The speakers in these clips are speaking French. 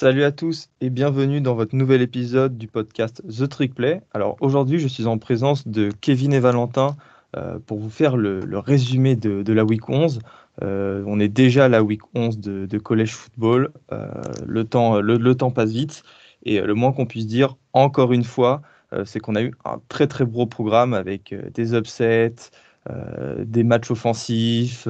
Salut à tous et bienvenue dans votre nouvel épisode du podcast The Trick Play. Alors aujourd'hui, je suis en présence de Kevin et Valentin euh, pour vous faire le, résumé de, la Week 11. Euh, on est déjà à la Week 11 de, de Collège Football. Euh, le, temps, temps passe vite et le moins qu'on puisse dire, encore une fois, c'est qu'on a eu un très très gros programme avec des upsets, des matchs offensifs,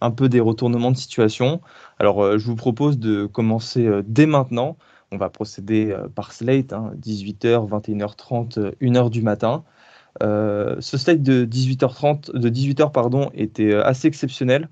un peu des retournements de situation. Alors, euh, je vous propose de commencer euh, dès maintenant. On va procéder euh, par slate, 18h, 21h30, 1h du matin. ce slate de 18h30, de 18h pardon, était assez exceptionnel,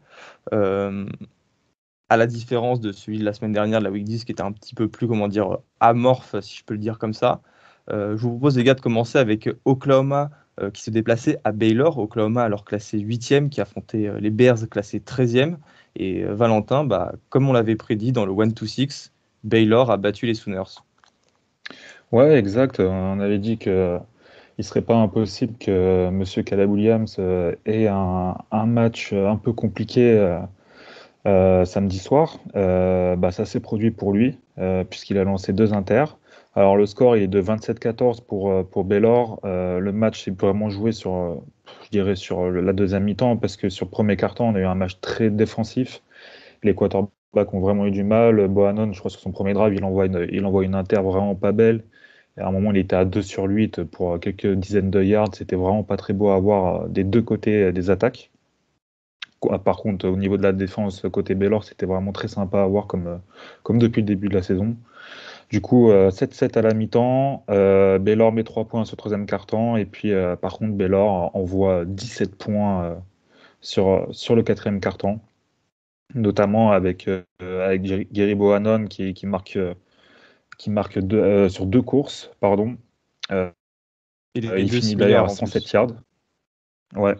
à la différence de celui de la semaine dernière de la Week 10 qui était un petit peu plus comment dire amorphe, si je peux le dire comme ça. je vous propose les gars de commencer avec Oklahoma qui se déplaçait à Baylor, Oklahoma alors classé 8e, qui affrontait les Bears classés 13e. Et euh, Valentin, bah, comme on l'avait prédit dans le 1-2-6, Baylor a battu les Sooners. Ouais, exact. On avait dit qu'il ne serait pas impossible que M. Caleb Williams euh, ait un, match un peu compliqué euh, samedi soir. Bah, ça s'est produit pour lui, puisqu'il a lancé deux inters. Alors le score il est de 27-14 pour, pour Baylor. le match s'est vraiment joué sur, je dirais, sur la deuxième mi-temps, parce que sur le premier carton, on a eu un match très défensif. Les quarterbacks ont vraiment eu du mal. Bohannon, je crois, sur son premier drive, il envoie une, il envoie une inter vraiment pas belle. à un moment, il était à 2 sur 8 pour quelques dizaines de yards. C'était vraiment pas très beau à voir des deux côtés des attaques. Par contre, au niveau de la défense, côté Bellor, c'était vraiment très sympa à voir comme, euh, comme depuis le début de la saison. Du coup, 7-7 euh, à la mi-temps. Euh, Bélor met 3 points sur le troisième carton. Et puis, par contre, Bellor envoie 17 points sur, sur le quatrième carton. Notamment avec, avec Gary Bohannon qui, marque, qui marque sur deux courses. Pardon. il finit d'ailleurs à 107 yards. Ouais,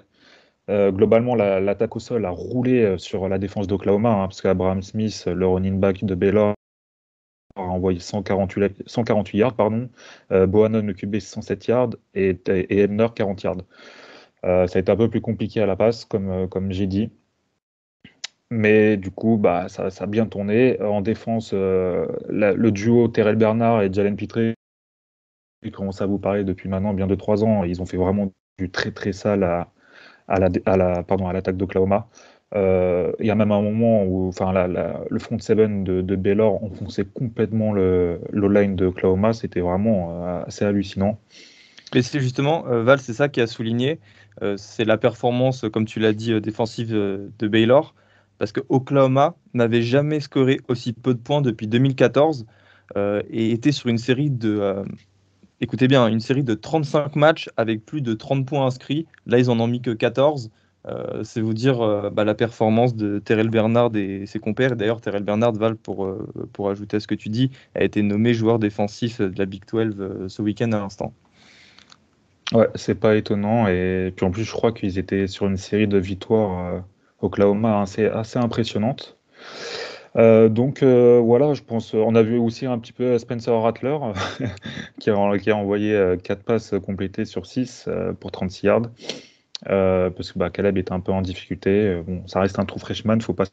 euh, globalement, l'attaque au sol a roulé euh, sur la défense d'Oklahoma, hein, parce qu'Abraham Smith, le running back de Baylor, a envoyé 148, 148 yards, pardon. Euh, Bohannon, le QB, 107 yards, et, et Ebner, 40 yards. ça a été un peu plus compliqué à la passe, comme, comme j'ai dit. Mais du coup, bah, ça, ça a bien tourné. En défense, le duo Terrell Bernard et Jalen Pitre, qui commence à vous parler depuis maintenant bien de 3 ans, ils ont fait vraiment du très très sale à, à l'attaque la, à la, pardon, à d'Oklahoma. Euh, il y a même un moment où enfin, le front seven de, de Baylor enfonçait complètement le, le line de C'était vraiment euh, assez hallucinant. et c'est justement, euh, Val, c'est ça qui a souligné. c'est la performance, comme tu l'as dit, défensive de Baylor. Parce que Oklahoma n'avait jamais scoré aussi peu de points depuis 2014 et était sur une série de, écoutez bien, une série de 35 matchs avec plus de 30 points inscrits. Là, ils en ont mis que 14. Euh, c'est vous dire euh, bah, la performance de Terrell Bernard et ses compères. D'ailleurs, Terrell Bernard, Val, pour, euh, pour ajouter à ce que tu dis, a été nommé joueur défensif de la Big 12 ce week-end à l'instant. Ouais, c'est pas étonnant. Et puis en plus, je crois qu'ils étaient sur une série de victoires. Oklahoma hein. c'est assez impressionnante. Euh, donc euh, voilà, je pense, on a vu aussi un petit peu Spencer Rattler qui, a, envoyé 4 euh, passes complétées sur 6 pour 36 yards. parce que bah, Caleb était un peu en difficulté. Bon, ça reste un trou freshman, faut pas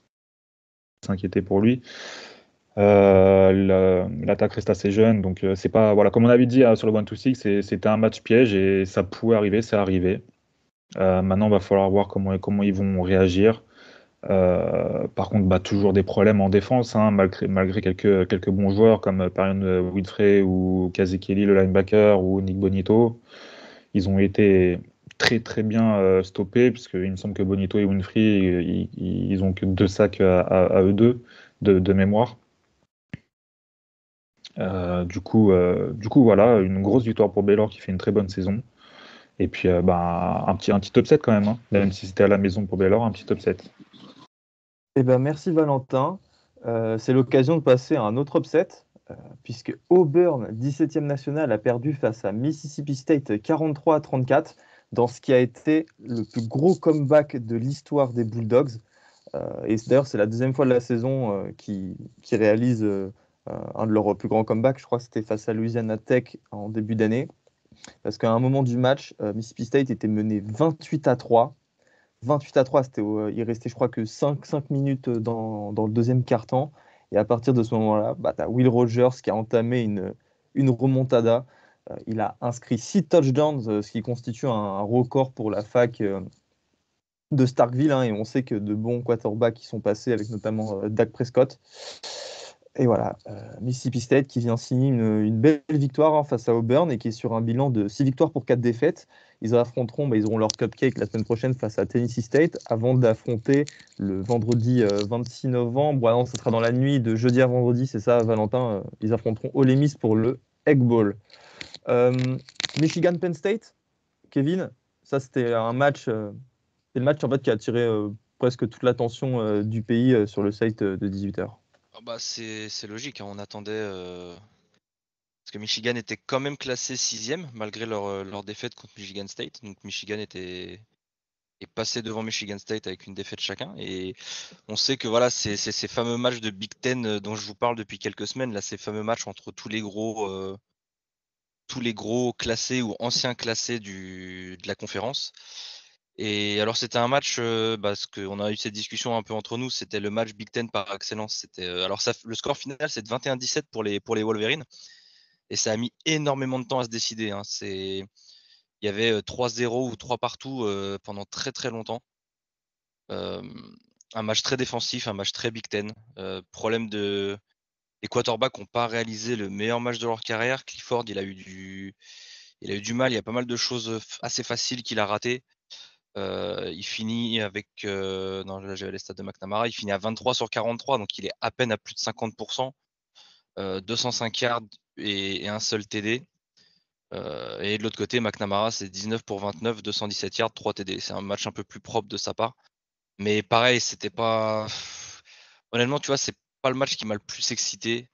s'inquiéter pour lui. L'attaque reste assez jeune, donc c'est pas voilà comme on avait dit hein, sur le 1 to 6 c'était un match piège et ça pouvait arriver, c'est arrivé. maintenant, il va falloir voir comment comment ils vont réagir. Euh, par contre, bah, toujours des problèmes en défense, hein, malgré, quelques, bons joueurs comme euh, Parion euh, Winfrey ou Kazekeli, le linebacker, ou Nick Bonito. Ils ont été très très bien stoppés, puisqu'il me semble que Bonito et Winfrey, ils, ont que deux sacs à, eux deux de, mémoire. du, coup, du coup, voilà, une grosse victoire pour Baylor qui fait une très bonne saison. Et puis, bah, un, petit, un petit upset quand même, hein, même si c'était à la maison pour Baylor, un petit upset. Eh ben, merci Valentin. Euh, c'est l'occasion de passer à un autre upset, euh, puisque Auburn, 17e national, a perdu face à Mississippi State 43 à 34 dans ce qui a été le plus gros comeback de l'histoire des Bulldogs. Euh, et d'ailleurs, c'est la deuxième fois de la saison qui, qui réalise un de leurs plus grands comebacks. Je crois que c'était face à Louisiana Tech en début d'année. Parce qu'à un moment du match, Mississippi State était mené 28 à 3 28 à 3, c'était euh, il restait, je crois, que 5, 5 minutes euh, dans, le deuxième quart-temps. Et à partir de ce moment-là, bah, tu as Will Rogers qui a entamé une, une remontada. Euh, il a inscrit 6 touchdowns, ce qui constitue un, record pour la fac de Starkville. Hein, et on sait que de bons quarterbacks qui sont passés, avec notamment Dak Prescott. Et voilà, Mississippi State qui vient signer une, belle victoire hein, face à Auburn et qui est sur un bilan de 6 victoires pour 4 défaites. Ils affronteront, mais bah, ils auront leur cupcake la semaine prochaine face à Tennessee State avant d'affronter le vendredi 26 euh, novembre. Ce ça sera dans la nuit de jeudi à vendredi, c'est ça, Valentin. Euh, ils affronteront Ole Miss pour le Egg Bowl. Euh, Michigan Penn State, Kevin, ça c'était un match, c'est le match en fait qui a attiré presque toute l'attention du pays sur le site de 18h. Ah bah c'est logique, hein. on attendait Michigan était quand même classé sixième malgré euh, leur, défaite contre Michigan State. Donc Michigan était est passé devant Michigan State avec une défaite chacun. Et on sait que voilà, c'est ces fameux matchs de Big Ten euh, dont je vous parle depuis quelques semaines, là, ces fameux matchs entre tous les gros, euh, tous les gros classés ou anciens classés du, de la conférence. Et alors c'était un match, parce bah, qu'on a eu cette discussion un peu entre nous, c'était le match Big Ten par excellence. C'était, alors le score final c'est de 21-17 pour les, pour les Wolverines. Et ça a mis énormément de temps à se décider. Hein. C'est... Il y avait 3-0 euh, ou 3 partout euh, pendant très très longtemps. un match très défensif, un match très Big Ten. Euh, problème de. Les quarterbacks n'ont pas réalisé le meilleur match de leur carrière. Clifford, il a eu du, il a eu du mal. Il y a pas mal de choses assez faciles qu'il a ratées. il finit avec. non, là, j'avais les stats de McNamara. Il finit à 23 sur 43, donc il est à peine à plus de 50%. 205 yards, et, un seul TD. Euh, et de l'autre côté, McNamara, c'est 19 pour 29, 217 yards, 3 TD. C'est un match un peu plus propre de sa part. Mais pareil, c'était pas. Honnêtement, tu vois, c'est pas le match qui m'a le plus excité.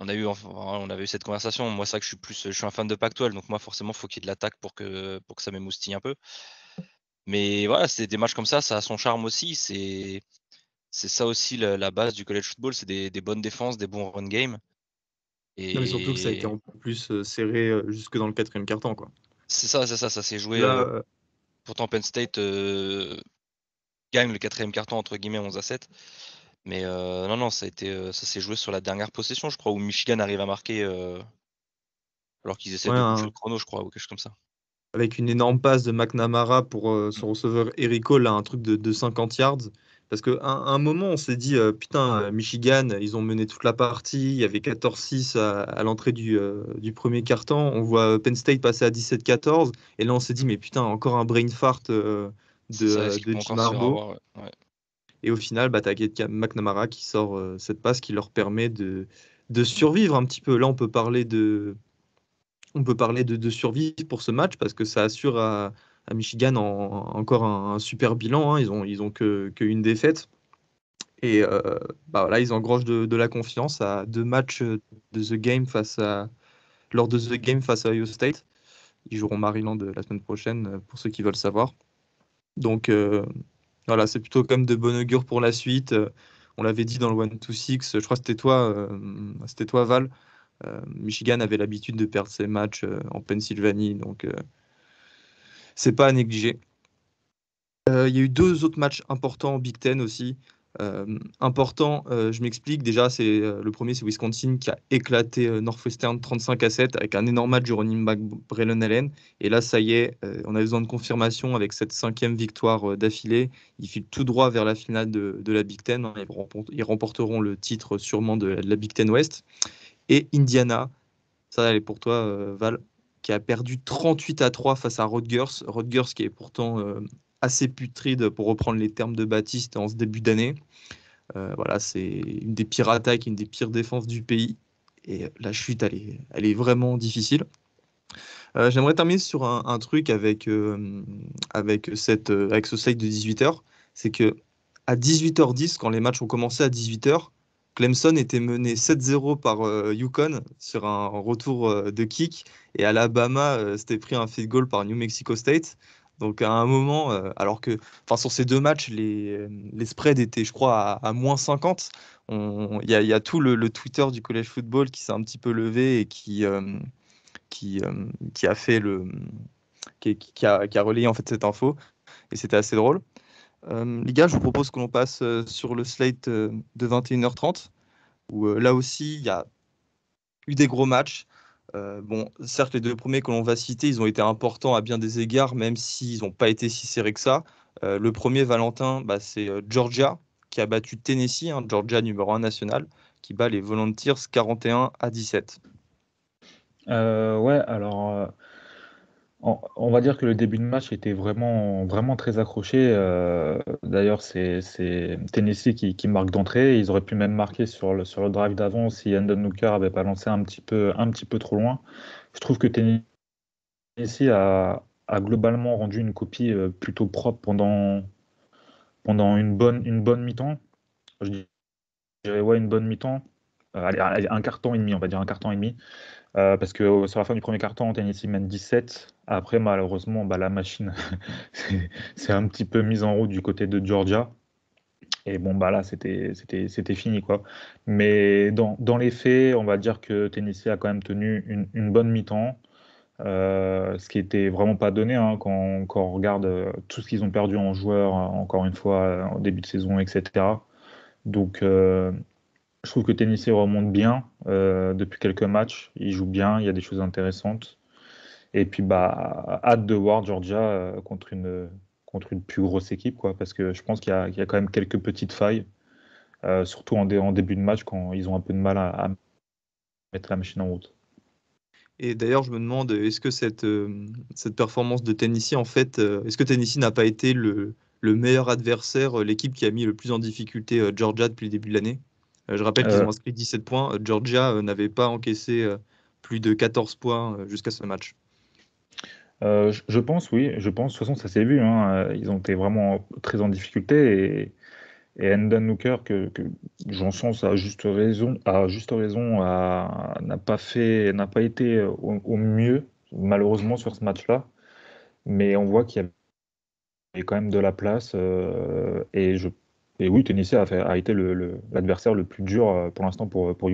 On, a eu, on avait eu cette conversation. Moi, c'est vrai que je suis, plus, je suis un fan de Pactuel, donc moi, forcément, il faut qu'il y ait de l'attaque pour que, pour que ça m'émoustille un peu. Mais voilà, c'est des matchs comme ça, ça a son charme aussi. C'est, ça aussi la, base du college football c'est des, des bonnes défenses, des bons run game mais surtout que ça a été en plus euh, serré euh, jusque dans le quatrième carton. quoi. C'est ça, c'est ça, ça s'est joué. Euh, Pourtant, Penn State gagne le quatrième carton entre guillemets 11 à 7. Mais non, non, ça, a été, ça s'est joué sur la dernière possession, je crois, où Michigan arrive à marquer alors qu'ils essaient de jouer le chrono, je crois, ou quelque chose comme ça. Avec une énorme passe de McNamara pour son mm. receveur Erico, là, un truc de 50 yards. Parce qu'à un, moment, on s'est dit, euh, putain, ah euh, Michigan, ils ont mené toute la partie, il y avait 14-6 à, l'entrée du, euh, premier quart on voit Penn State passer à 17-14, et là on s'est dit, mais putain, encore un brain fart de, Et au final, bah, as McNamara qui sort cette passe qui leur permet de, de survivre un petit peu. Là, on peut parler de, on peut parler de, de survie pour ce match parce que ça assure à, Michigan en, encore un, super bilan. Hein. Ils ont, ils une défaite. Et euh, bah là, ils engrangent de, la confiance à deux matchs de The Game face à, lors de The Game face à Ohio State. Ils joueront Maryland euh, la semaine prochaine euh, pour ceux qui veulent savoir. Donc voilà, c'est plutôt comme de bon augure pour la suite. On l'avait dit dans le 1-2-6, je crois que c'était toi, toi Val. Michigan avait l'habitude de perdre ses matchs en Pennsylvanie, donc c'est pas à négliger. Euh, il y a eu deux autres matchs importants en Big Ten aussi. Euh, important, euh, je m'explique. Déjà, c'est euh, le premier, c'est Wisconsin qui a éclaté Northwestern 35 à 7 avec un énorme match de running back Braylon Allen. Et là, ça y est, on a besoin de confirmation avec cette cinquième victoire d'affilée. Ils filent tout droit vers la finale de, la Big Ten. ils, remporteront, le titre sûrement de, de, la Big Ten West. Et Indiana, ça, elle est pour toi, Val qui a perdu 38 à 3 face à Rodgers. Rodgers qui est pourtant euh, assez putride, pour reprendre les termes de Baptiste, en ce début d'année. Euh, voilà, c'est une des pires attaques, une des pires défenses du pays. Et euh, la chute, elle est, elle est vraiment difficile. J'aimerais terminer sur un, truc avec, avec, cette, avec ce cycle de 18h. C'est que à 18h10, quand les matchs ont commencé à 18h, Clemson était mené 7-0 par euh, Yukon sur un retour euh, de kick et Alabama euh, s'était pris un field goal par New Mexico State. Donc à un moment, alors que sur ces deux matchs, les, les spreads étaient, je crois, à, moins 50. Il y, a tout le, Twitter du college football qui s'est un petit peu levé et qui, a fait le, qui, a, relayé en fait cette info et c'était assez drôle. Euh, les gars, je vous propose que l'on passe euh, sur le slate euh, de 21h30, où là aussi, il y a eu des gros matchs. bon, certes, les deux premiers que l'on va citer, ils ont été importants à bien des égards, même s'ils n'ont pas été si serrés que ça. le premier, Valentin, bah, c'est Georgia, qui a battu Tennessee, hein, Georgia numéro 1 national, qui bat les Volunteers 41 à 17. ouais, alors on, va dire que le début de match était vraiment, vraiment très accroché. Euh, d'ailleurs, c'est Tennessee qui, marque d'entrée. Ils auraient pu même marquer sur le, drive d'avant si Andon Nooker avait pas lancé un petit, peu, un petit peu trop loin. Je trouve que Tennessee a, globalement rendu une copie euh, plutôt propre pendant, pendant une bonne, une bonne mi-temps. Je dirais une bonne mi-temps. Euh, un carton et demi, on va dire un carton et demi. Euh, parce que euh, sur la fin du premier carton, Tennessee mène 17. Après, malheureusement, bah, la machine s'est un petit peu mise en route du côté de Georgia. Et bon, bah là, c'était fini. quoi. Mais dans, dans, les faits, on va dire que Tennessee a quand même tenu une, bonne mi-temps. Euh, ce qui était vraiment pas donné hein, quand, quand, on regarde tout ce qu'ils ont perdu en joueurs, encore une fois, en début de saison, etc. Donc, je trouve que Tennessee remonte bien euh, depuis quelques matchs. Il joue bien, il y a des choses intéressantes. Et puis, bah, hâte de voir Georgia euh, contre, une, contre une plus grosse équipe, quoi, parce que je pense qu'il y, a quand même quelques petites failles, euh, surtout en, début de match quand ils ont un peu de mal à, mettre la machine en route. Et d'ailleurs, je me demande, est-ce que cette, cette performance de Tennessee, en fait, est-ce que Tennessee n'a pas été le meilleur adversaire, l'équipe qui a mis le plus en difficulté Georgia depuis le début de l'année euh, je rappelle qu'ils euh. ont inscrit 17 points. Euh, Georgia n'avait pas encaissé plus de 14 points jusqu'à ce match. je pense, oui, je pense. De toute façon, ça s'est vu. Hein. Ils ont été vraiment très en difficulté. Et, et Endon Hooker, que, que j'en sens à juste raison, à juste raison, n'a pas fait, n'a pas été au, mieux, malheureusement, sur ce match-là. Mais on voit qu'il y a quand même de la place. et je et oui, Tennessee a, été l'adversaire le, plus dur euh, pour l'instant pour, pour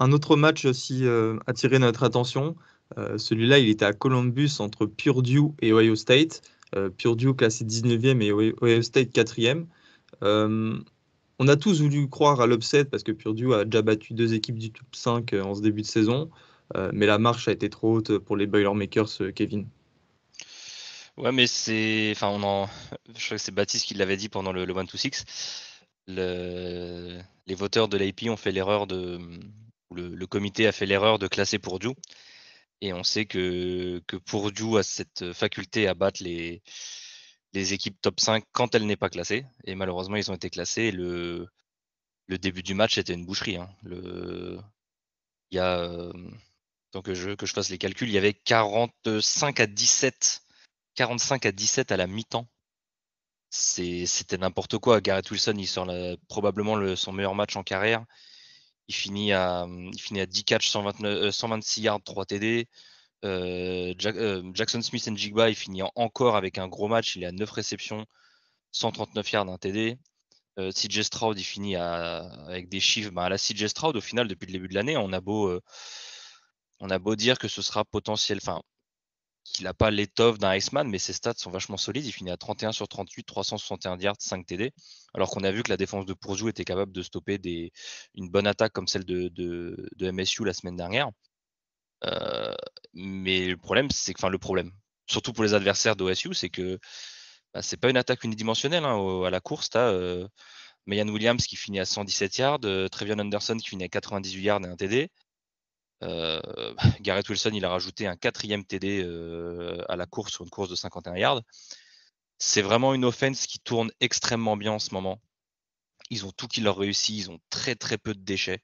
Un autre match aussi euh, attiré notre attention. Euh, celui-là, il était à Columbus entre Purdue et Ohio State. Purdue classé 19e et Ohio State 4e. on a tous voulu croire à l'upset parce que Purdue a déjà battu deux équipes du top 5 en ce début de saison. mais la marche a été trop haute pour les Boilermakers, Kevin. Ouais, mais c'est. Enfin, on Je crois que c'est Baptiste qui l'avait dit pendant le, le 2 6 Les voteurs de l'IP ont fait l'erreur de. Le, comité a fait l'erreur de classer Purdue. Et on sait que, que Purdue a cette faculté à battre les, les équipes top 5 quand elle n'est pas classée. Et malheureusement, ils ont été classés. le, le début du match était une boucherie. Hein. Le... Il y a. Tant euh, je, que je fasse les calculs, il y avait 45 à 17 45 à 17 à la mi-temps. C'était n'importe quoi. Garrett Wilson, il sort probablement son meilleur match en carrière. Il finit à, finit à 10 catchs, 126 euh, yards, 3 TD. Euh, euh, Jackson Smith Njigba, il finit encore avec un gros match. Il est à 9 réceptions, 139 yards, 1 TD. CJ Stroud, il finit avec des chiffres. à la CJ Stroud, au final, depuis le début de l'année, on, a beau, on a beau dire que ce sera potentiel. Enfin, qu'il n'a pas l'étoffe d'un Iceman, mais ses stats sont vachement solides. Il finit à 31 sur 38, 361 yards, 5 TD. Alors qu'on a vu que la défense de Pourjou était capable de stopper une bonne attaque comme celle de, MSU la semaine dernière. Euh, mais le problème, c'est que, enfin, le problème, surtout pour les adversaires d'OSU, c'est que bah, ce n'est pas une attaque unidimensionnelle. Hein, à la course, tu as euh, Mayan Williams qui finit à 117 yards, Trevian euh, Trevion Anderson qui finit à 98 yards et un TD. Euh, Garrett Wilson, il a rajouté un quatrième TD euh, à la course sur une course de 51 yards. C'est vraiment une offense qui tourne extrêmement bien en ce moment. Ils ont tout qui leur réussit, ils ont très très peu de déchets.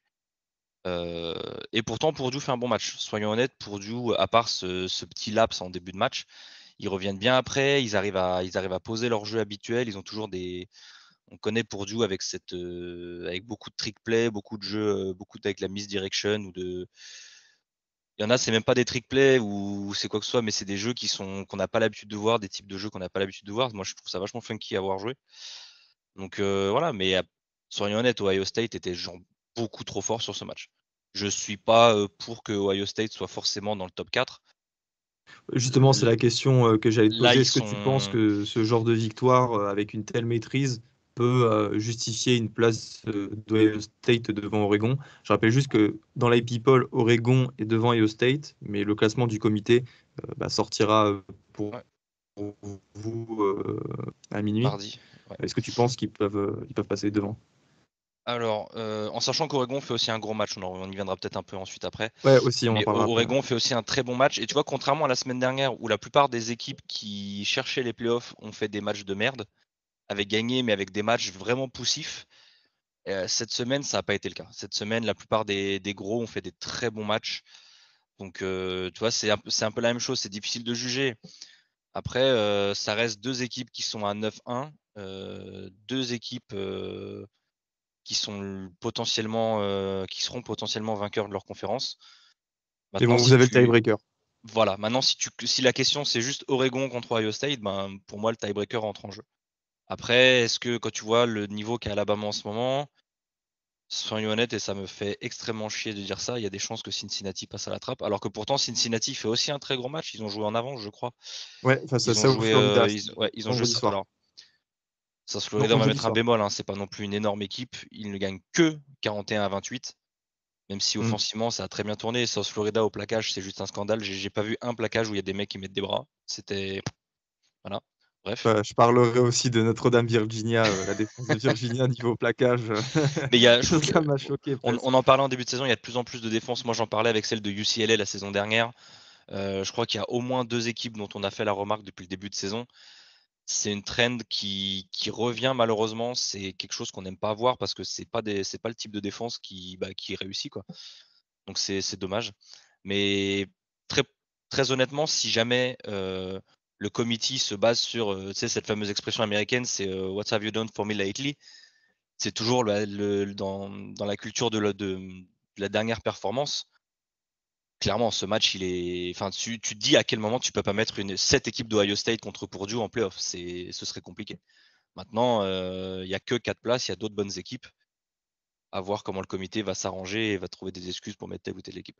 Euh, et pourtant, Purdue fait un bon match. Soyons honnêtes, Purdue, à part ce, petit laps en début de match, ils reviennent bien après, ils arrivent à, ils arrivent à poser leur jeu habituel, ils ont toujours des, on connaît Purdue avec cette avec beaucoup de trick play, beaucoup de jeux, beaucoup avec la misdirection ou de il y en a, c'est même pas des trick plays ou c'est quoi que ce soit, mais c'est des jeux qui sont qu'on n'a pas l'habitude de voir, des types de jeux qu'on n'a pas l'habitude de voir. Moi, je trouve ça vachement funky à avoir joué. Donc euh, voilà, mais euh, soyons honnêtes, Ohio State était genre beaucoup trop fort sur ce match. Je suis pas euh, pour que Ohio State soit forcément dans le top 4. Justement, c'est la question que j'allais te poser. Est-ce que tu penses que ce genre de victoire avec une telle maîtrise peut euh, justifier une place euh, d'Ohio State devant Oregon. Je rappelle juste que dans poll, Oregon est devant Ohio State, mais le classement du comité euh, bah, sortira pour, vous à minuit. Est-ce que tu penses qu'ils peuvent, ils peuvent passer devant alors, en sachant qu'Oregon fait aussi un gros match, on, y viendra peut-être un peu ensuite après. Ouais, aussi, on en Oregon fait aussi un très bon match. Et tu vois, contrairement à la semaine dernière où la plupart des équipes qui cherchaient les playoffs ont fait des matchs de merde, avait gagné, mais avec des matchs vraiment poussifs. Euh, cette semaine, ça n'a pas été le cas. Cette semaine, la plupart des, gros ont fait des très bons matchs. Donc, euh, tu vois, c'est un, peu la même chose. C'est difficile de juger. Après, euh, ça reste deux équipes qui sont à 9-1, deux équipes qui sont potentiellement, qui seront potentiellement vainqueurs de leur conférence. Maintenant, vous avez le tiebreaker. Voilà. Maintenant, si, si la question c'est juste Oregon contre Ohio State, ben, pour moi, le tiebreaker entre en jeu. Après, est-ce que quand tu vois le niveau qu'a Alabama en ce moment, soyons honnêtes, et ça me fait extrêmement chier de dire ça, il y a des chances que Cincinnati passe à la trappe, alors que pourtant Cincinnati fait aussi un très gros match. Ils ont joué en avance je crois. Ouais, face à ça, euh, ils, ont joué Alors, ça, Florida va mettre un bémol, hein, c'est pas non plus une énorme équipe. Ils ne gagnent que 41 à 28. Même si mm. offensivement, ça a très bien tourné. South Florida au placage, c'est juste un scandale. J'ai pas vu un placage où il y a des mecs qui mettent des bras. C'était. Voilà. Bref. je parlerai aussi de Notre-Dame Virginia, euh, la défense de Virginia niveau plaquage. Mais il ça m'a choqué. On, en parlait en début de saison, il y a de plus en plus de défenses. Moi, j'en parlais avec celle de UCLA la saison dernière. Euh, je crois qu'il y a au moins deux équipes dont on a fait la remarque depuis le début de saison. C'est une trend qui, revient malheureusement. C'est quelque chose qu'on n'aime pas voir parce que c'est pas pas le type de défense qui, bah, réussit quoi. Donc c'est, dommage. Mais très, très honnêtement, si jamais euh, le comité se base sur, euh, cette fameuse expression américaine, c'est euh, What have you done for me lately C'est toujours dans, la culture de la, de, la, dernière performance. Clairement, ce match, il est. Enfin, tu, te dis à quel moment tu peux pas mettre une, cette équipe d'Ohio State contre Purdue en playoff. Ce serait compliqué. Maintenant, euh, il n'y a que quatre places, il y a d'autres bonnes équipes. À voir comment le comité va s'arranger et va trouver des excuses pour mettre telle ou telle équipe.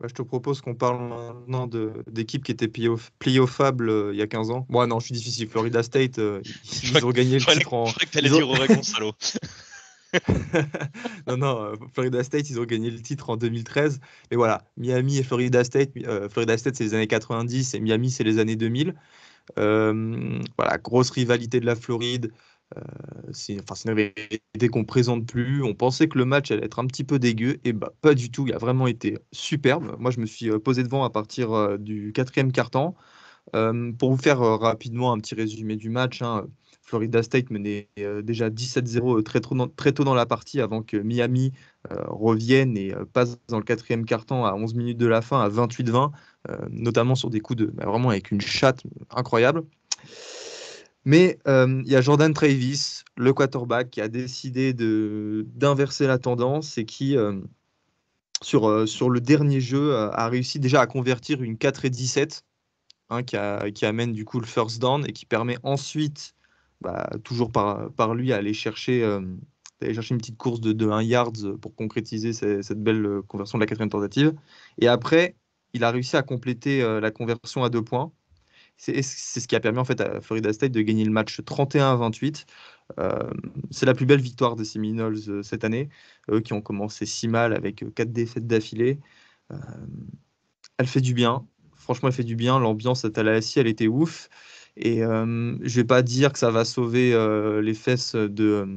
Bah, je te propose qu'on parle maintenant d'équipes qui étaient play euh, il y a 15 ans. Moi ah non, je suis difficile. Florida State, ils, ont gagné le titre en. non, non, Florida State, ils ont gagné le titre en 2013. et voilà, Miami et Florida State. Euh, Florida State, c'est les années 90 et Miami, c'est les années 2000. Euh, voilà, grosse rivalité de la Floride. Euh, c'est une dès qu'on présente plus, on pensait que le match allait être un petit peu dégueu, et bah pas du tout. Il a vraiment été superbe. Moi, je me suis euh, posé devant à partir euh, du quatrième quart-temps. pour vous faire rapidement un petit résumé du match, hein, Florida State menait déjà 17-0 très, très, tôt dans la partie avant que Miami revienne et passe dans le quatrième quart-temps à 11 minutes de la fin à 28-20, notamment sur des coups de bah, vraiment avec une chatte incroyable. Mais euh, il y a Jordan Travis, le quarterback, qui a décidé d'inverser la tendance et qui, euh, euh, sur, le dernier jeu, a réussi déjà à convertir une 4 et 17, hein, qui, amène du coup le first down et qui permet ensuite, bah, toujours par, lui, d'aller chercher, une petite course de, 1 yard pour concrétiser cette belle conversion de la quatrième tentative. Et après, il a réussi à compléter la conversion à deux points c'est ce qui a permis en fait à Florida State de gagner le match 31-28. Euh, c'est la plus belle victoire des Seminoles euh, cette année, eux qui ont commencé si mal avec euh, quatre défaites d'affilée. elle fait du bien, franchement elle fait du bien. L'ambiance à Tallahassee, elle était ouf. Et je vais pas dire que ça va sauver les fesses de,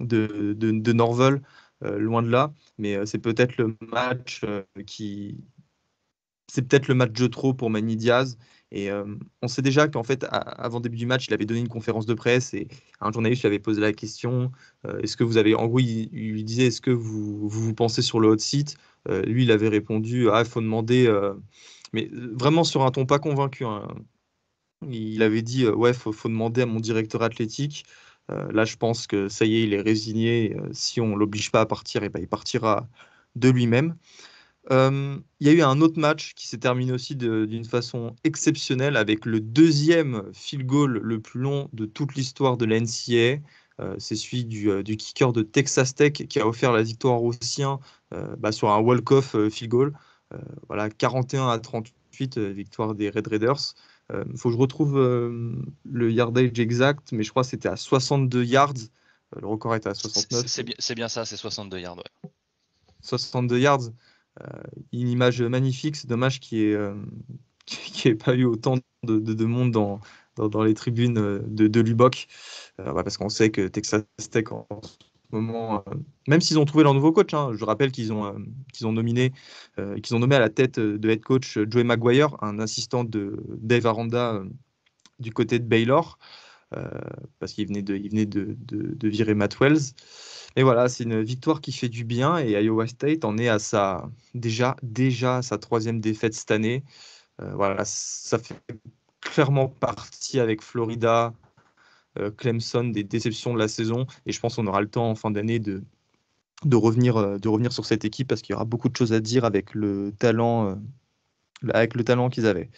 de, loin de là, mais c'est peut-être le match qui. C'est peut-être le match de trop pour Manny Diaz et on sait déjà qu'en fait, avant avant début du match, il avait donné une conférence de presse et un journaliste lui avait posé la question est-ce que vous avez. En gros, il, lui disait est-ce que vous, vous, pensez sur le hot site Lui, il avait répondu ah, il faut demander. mais vraiment sur un ton pas convaincu. Hein. Il avait dit ouais, faut, faut, demander à mon directeur athlétique. là, je pense que ça y est, il est résigné. si on l'oblige pas à partir, et eh ben, il partira de lui-même. Il y a eu un autre match qui s'est terminé aussi d'une façon exceptionnelle avec le deuxième field goal le plus long de toute l'histoire de l'NCA euh, c'est celui euh, du, kicker de Texas Tech qui a offert la victoire aux siens euh, bah, sur un walk-off field goal. voilà, 41 à 38, victoire des Red Raiders. Il faut que je retrouve le yardage exact, mais je crois que c'était à 62 yards. le record était à 69. C'est bien, ça, c'est 62 yards. 62 yards. Euh, une image magnifique. C'est dommage qu'il n'y euh, ait, pas eu autant de, monde dans, les tribunes euh, de, de parce qu'on sait que Texas Tech en ce moment, même s'ils ont trouvé leur nouveau coach, hein, je rappelle qu'ils ont, ont qu'ils ont nommé à la tête de head coach Joey Maguire, un assistant de Dave Aranda du côté de Baylor. Euh, parce qu'il venait, de, venait de, virer Matt Wells. Mais voilà, c'est une victoire qui fait du bien et Iowa State en est à sa, déjà, déjà sa troisième défaite cette année. Euh, voilà, ça fait clairement partie avec Florida, euh, Clemson des déceptions de la saison. Et je pense qu'on aura le temps en fin d'année de, de, revenir, de revenir sur cette équipe parce qu'il y aura beaucoup de choses à dire avec le talent avec le talent qu'ils avaient.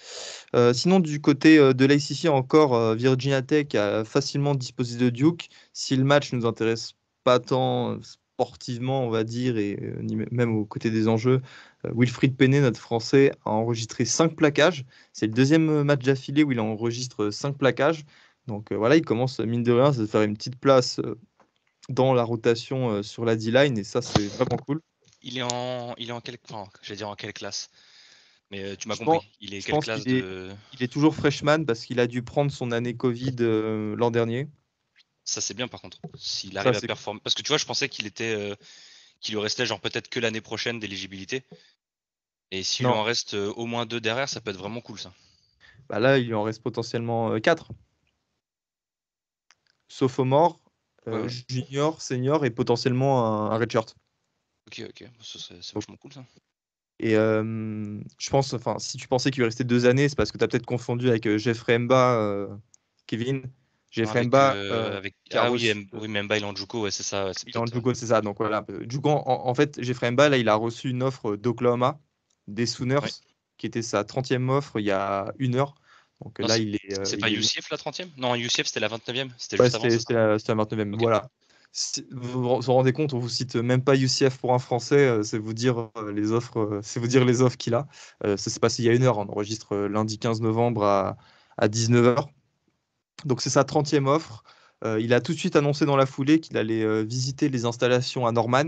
Euh, sinon, du côté euh, de l'ACC encore, euh, Virginia Tech a facilement disposé de Duke. Si le match ne nous intéresse pas tant sportivement, on va dire, et même au côté des enjeux, Wilfried Penney, notre Français, a enregistré 5 plaquages. C'est le deuxième match d'affilée où il enregistre 5 plaquages. Donc voilà, il commence, mine de rien, à faire une petite place dans la rotation sur la D-line, et ça, c'est vraiment cool. Il est en, il est en quelle, enfin, je vais dire en quelle classe mais euh, tu m'as compris, il est quelle classe toujours freshman parce qu'il a dû prendre son année Covid euh, l'an dernier. Ça c'est bien par contre, s'il arrive à performer. Parce que tu vois, je pensais qu'il était euh, qu'il lui restait genre peut-être que l'année prochaine d'éligibilité. Et s'il en reste au moins deux derrière, ça peut être vraiment cool ça. Bah là, il en reste potentiellement quatre. Sophomore, mort, junior, senior et potentiellement un, un redshirt. Ok, ok, c'est vachement cool ça. Et je pense, enfin, si tu pensais qu'il restait deux années, c'est parce que tu as peut-être confondu avec Jeffrey Mba, Kevin. Jeffrey avec, Mba. Euh, euh, avec... Ah, oui, Mba, il est en c'est ça. Ouais, c'est ça. Donc voilà. du en, en, fait, Jeffrey Mba, là, il a reçu une offre euh, d'Oklahoma, des Sooners, qui était sa 30e offre il y a une heure. Donc ah, là, il est. C'est pas UCF la 30e Non, UCF c'était la 29e. C'était la, 29e. Voilà vous vous rendez compte, on vous cite même pas UCF pour un Français, euh, c'est vous dire euh, les offres, euh, c'est vous dire les offres qu'il a. ça s'est passé il y a une heure, hein, on enregistre lundi 15 novembre à, 19h. Donc c'est sa 30e offre. il a tout de suite annoncé dans la foulée qu'il allait visiter les installations à Norman.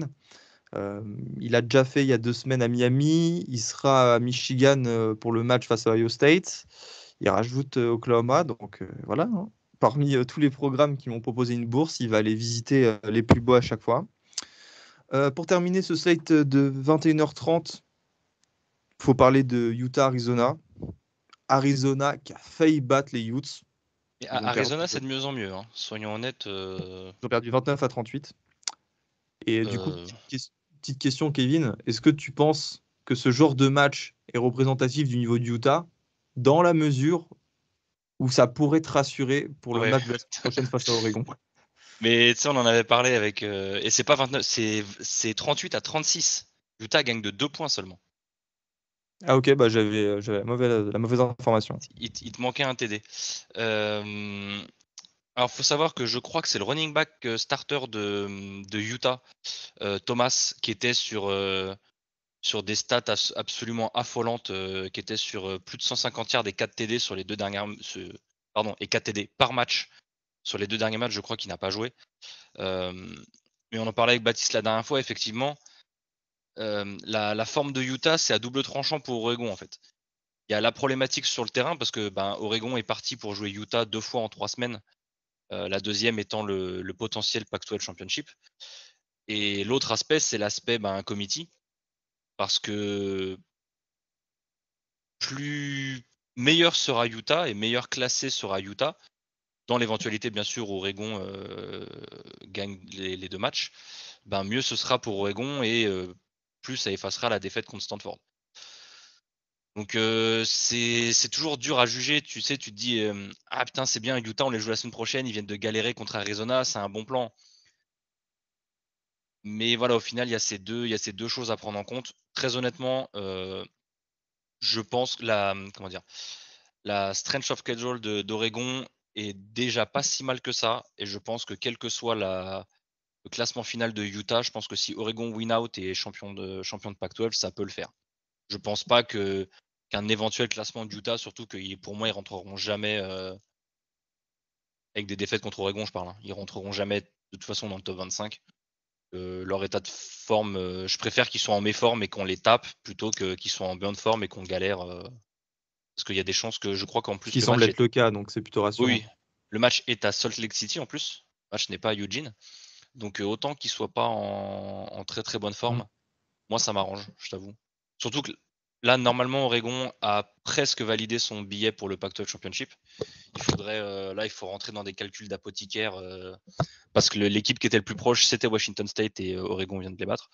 il a déjà fait il y a deux semaines à Miami, il sera à Michigan pour le match face à Ohio State, il rajoute Oklahoma, donc voilà. Hein parmi euh, tous les programmes qui m'ont proposé une bourse, il va aller visiter euh, les plus beaux à chaque fois. Euh, pour terminer ce site de 21h30, il faut parler de Utah-Arizona. Arizona qui a failli battre les Utes. Arizona, c'est de mieux en mieux, hein. soyons honnêtes. Ils ont perdu 29 à 38. Et du coup, petite, petite question, Kevin, est-ce que tu penses que ce genre de match est représentatif du niveau du Utah dans la mesure où ça pourrait te rassurer pour le match de la prochaine face à Oregon. Mais tu sais, on en avait parlé avec. Euh, et c'est pas 29, c'est 38 à 36. Utah gagne de 2 points seulement. Ah, ok, bah euh, j'avais la mauvaise, la mauvaise information. Il, te manquait un TD. Euh, alors, faut savoir que je crois que c'est le running back starter de, de Utah, Thomas, qui était sur sur des stats absolument affolantes euh, qui étaient sur euh, plus de 150 tiers des 4 TD sur les deux dernières pardon et 4 TD par match sur les deux derniers matchs je crois qu'il n'a pas joué euh, mais on en parlait avec Baptiste la dernière fois effectivement la, forme de Utah c'est à double tranchant pour Oregon en fait il y a la problématique sur le terrain parce que ben, Oregon est parti pour jouer Utah deux fois en trois semaines la deuxième étant le, potentiel Pac-12 Championship. Et l'autre aspect, c'est l'aspect ben, committee parce que plus meilleur sera Utah et meilleur classé sera Utah, dans l'éventualité bien sûr où Oregon euh, gagne les, deux matchs, ben mieux ce sera pour Oregon et euh, plus ça effacera la défaite contre Stanford. Donc euh, c'est toujours dur à juger, tu sais, tu te dis ah putain c'est bien Utah, on les joue la semaine prochaine, ils viennent de galérer contre Arizona, c'est un bon plan. Mais voilà, au final, il y, a ces deux, il y a ces deux choses à prendre en compte. Très honnêtement, euh, je pense que la, comment dire, la strength of schedule d'Oregon est déjà pas si mal que ça. Et je pense que quel que soit le classement final de Utah, je pense que si Oregon win out et champion de, champion de Pac-12, ça peut le faire. Je ne pense pas que qu'un éventuel classement de Utah, surtout que pour moi, ils rentreront jamais euh, avec des défaites contre Oregon, je parle. Hein. Ils rentreront jamais de toute façon dans le top 25. Euh, leur état de forme. Euh, je préfère qu'ils soient en méforme et qu'on les tape plutôt que qu'ils soient en bonne forme et qu'on galère. Euh, parce qu'il y a des chances que je crois qu'en plus. Qui semble être le cas, donc c'est plutôt rassurant. Oui, le match est à Salt Lake City en plus. Le match n'est pas à Eugene. Donc autant qu'ils soient pas en... très très bonne forme, mm. moi ça m'arrange, je t'avoue. Surtout que Là, normalement, Oregon a presque validé son billet pour le pacto Championship. Il faudrait, euh, là, il faut rentrer dans des calculs d'apothicaire euh, parce que l'équipe qui était le plus proche, c'était Washington State et euh, Oregon vient de les battre.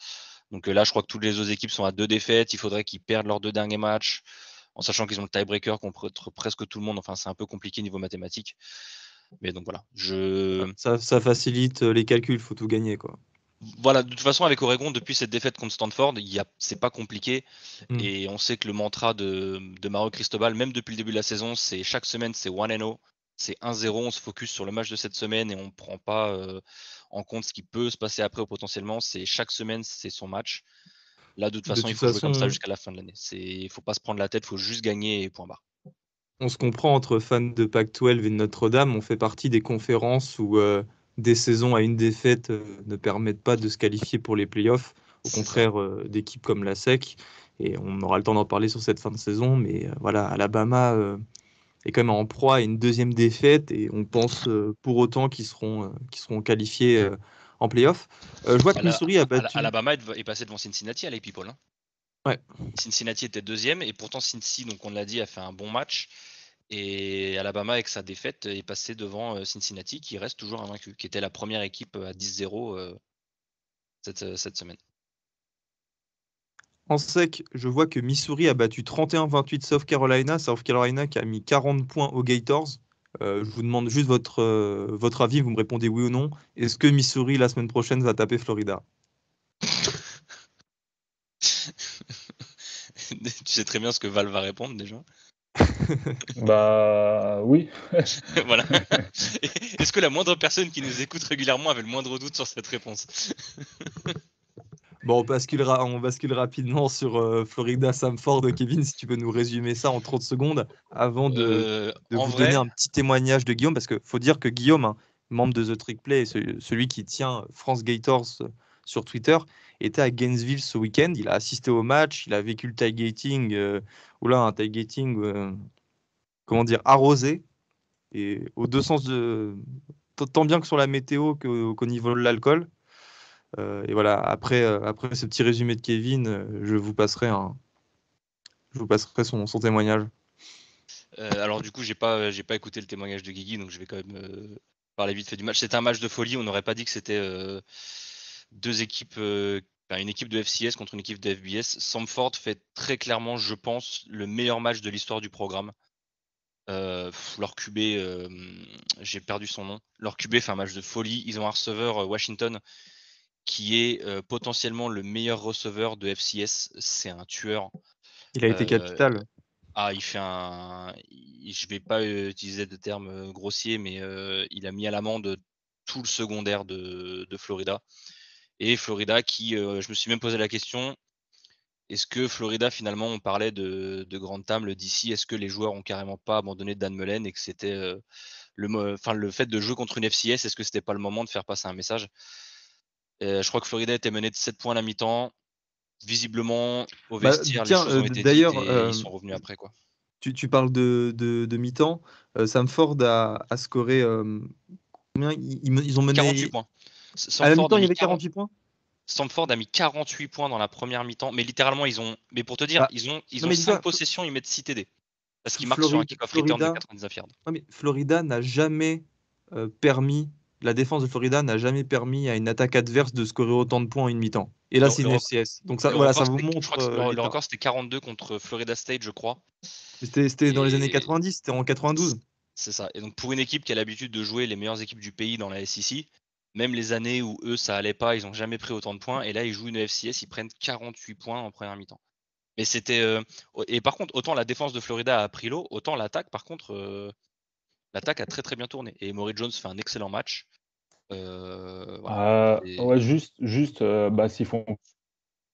Donc là, je crois que toutes les autres équipes sont à deux défaites. Il faudrait qu'ils perdent leurs deux derniers matchs en sachant qu'ils ont le tiebreaker contre presque tout le monde. Enfin, c'est un peu compliqué niveau mathématique. Mais donc voilà, je... ça, facilite les calculs, il faut tout gagner quoi voilà, de toute façon, avec Oregon, depuis cette défaite contre Stanford, c'est pas compliqué. Mm. Et on sait que le mantra de, de Mario Cristobal, même depuis le début de la saison, c'est chaque semaine, c'est 1 0. C'est 1-0, on se focus sur le match de cette semaine et on ne prend pas euh, en compte ce qui peut se passer après ou potentiellement. C'est chaque semaine, c'est son match. Là, de toute façon, il faut jouer comme ça jusqu'à la fin de l'année. Il ne faut pas se prendre la tête, il faut juste gagner et point barre. On se comprend entre fans de Pac-12 et de Notre-Dame, on fait partie des conférences où. Euh, des saisons à une défaite euh, ne permettent pas de se qualifier pour les playoffs, au contraire euh, d'équipes comme la SEC. Et on aura le temps d'en parler sur cette fin de saison, mais euh, voilà, Alabama est quand même en proie à une deuxième défaite et on pense pour autant qu'ils seront, seront qualifiés en playoffs je vois que Missouri a battu. Alabama est passé devant Cincinnati à hein. ouais. Cincinnati était deuxième et pourtant Cincinnati, donc on l'a dit, a fait un bon match. Et Alabama, avec sa défaite, est passé devant euh, Cincinnati, qui reste toujours invaincu, qui était la première équipe euh, à 10-0 euh, cette, semaine. En sec, je vois que Missouri a battu 31-28 South Carolina. South Carolina qui a mis 40 points aux Gators. je vous demande juste votre, votre avis, vous me répondez oui ou non. Est-ce que Missouri, la semaine prochaine, va taper Florida Tu sais très bien ce que Val va répondre déjà. Bah oui. voilà. Est-ce que la moindre personne qui nous écoute régulièrement avait le moindre doute sur cette réponse Bon, on bascule, on bascule rapidement sur euh, Florida Samford. Kevin, si tu peux nous résumer ça en 30 secondes avant de, euh, de vous donner un petit témoignage de Guillaume, parce qu'il faut dire que Guillaume, hein, membre de The Trick Play, celui qui tient France Gators euh, sur Twitter, était à Gainesville ce week-end. Il a assisté au match, il a vécu le tie-gating Euh, oula, un tag-gating comment dire, arrosé. Et aux deux sens de. Tant bien que sur la météo qu'au niveau de l'alcool. Euh, et voilà, après, euh, après ce petit résumé de Kevin, euh, je vous passerai, un, je vous passerai son, son témoignage. alors du coup, j'ai pas, j'ai pas écouté le témoignage de Guigui, donc je vais quand même parler vite fait du match. C'était un match de folie. On n'aurait pas dit que c'était deux équipes, une équipe de FCS contre une équipe de FBS. Samford fait très clairement, je pense, le meilleur match de l'histoire du programme. Euh, leur QB, j'ai perdu son nom. Leur QB fait un match de folie. Ils ont un receveur euh, Washington qui est euh, potentiellement le meilleur receveur de FCS. C'est un tueur. Il a été euh, capital. Ah, il fait un. Je vais pas utiliser de termes grossiers, mais il a mis à l'amende tout le secondaire de, de Florida. Et Florida, qui, je me suis même posé la question, est-ce que Florida, finalement, on parlait de, grande Grand d'ici. est-ce que les joueurs ont carrément pas abandonné Dan Mullen et que c'était euh, le, le fait de jouer contre une FCS, est-ce que ce n'était pas le moment de faire passer un message euh, Je crois que Florida était menée de 7 points à la mi-temps. Visiblement, au bah, vestiaire, les choses euh, d'ailleurs, ils sont revenus après. quoi. Tu, parles de, mi-temps. Sam a, a scoré combien ils, ont mené 48 points. à la temps il y avait 48 points Stamford a mis 48 points dans la première mi-temps, mais littéralement, ils ont. Mais pour te dire, bah, ils ont, ils ont 5 possessions, ils mettent 6 TD. Parce qu'ils marquent sur un kick-off return de Ouais, Florida n'a jamais euh, permis. La défense de Florida n'a jamais permis à une attaque adverse de scorer autant de points en une mi-temps. Et là, c'est une FCS. Donc ça, voilà, ça vous montre. le euh, record, c'était 42 contre Florida State, je crois. C'était dans les années 90, c'était en 92. C'est ça. Et donc, pour une équipe qui a l'habitude de jouer les meilleures équipes du pays dans la SEC, même les années où eux, ça allait pas, ils n'ont jamais pris autant de points. Et là, ils jouent une FCS, ils prennent 48 points en première mi-temps. Mais c'était. Euh, et par contre, autant la défense de Florida a pris l'eau, autant l'attaque, par contre, euh, l'attaque a très très bien tourné. Et Maury Jones fait un excellent match. Euh, ouais, juste, juste bah, s'ils font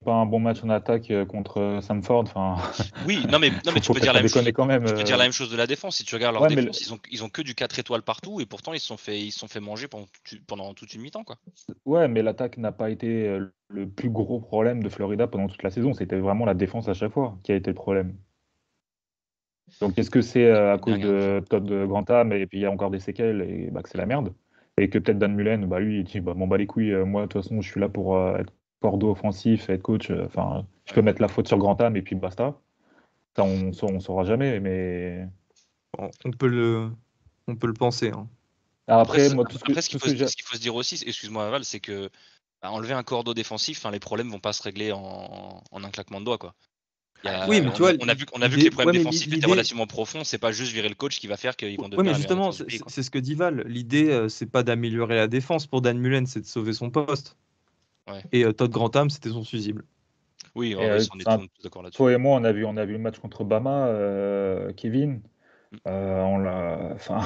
pas un bon match en attaque euh, contre euh, Samford. Enfin, oui, non mais, non, mais tu, peux dire euh. la même chose, de la défense. Si tu regardes leur défense, ils, ont, ils ont que du 4 étoiles partout et pourtant ils se sont fait, ils sont fait manger pendant, pendant toute une mi-temps. Quoi. Ouais, mais l'attaque n'a pas été le plus gros problème de Florida pendant toute la saison. C'était vraiment la défense à chaque fois qui a été le problème. Donc est-ce que c'est à cause de Todd Grantham et puis il y a encore des séquelles et bah, que c'est la merde et que peut-être Dan Mullen, bah, lui, il dit bah, les couilles, moi de toute façon je suis là pour être cordeau offensif, être coach, euh, enfin, je peux mettre la faute sur âme et puis basta. Ça, on ne saura jamais, mais. On peut le, on peut le penser. Hein. Après, après, ce, qu'il faut, se dire aussi, excuse-moi Val, c'est que bah, enlever un cordeau défensif, les problèmes vont pas se régler en, en un claquement de doigts. Quoi. oui, mais on, tu vois, on a vu, on a vu que les problèmes défensifs étaient relativement profonds. C'est pas juste virer le coach qui va faire qu'ils vont devenir. Oui, mais justement, c'est ce que dit Val. L'idée, euh, c'est pas d'améliorer la défense pour Dan Mullen, c'est de sauver son poste. Et euh, Todd Grantham, c'était son fusible. Oui, euh, on est tous d'accord là-dessus. Toi et moi, on a vu, on a vu le match contre Bama, euh, Kevin. Mm. on l'a, enfin,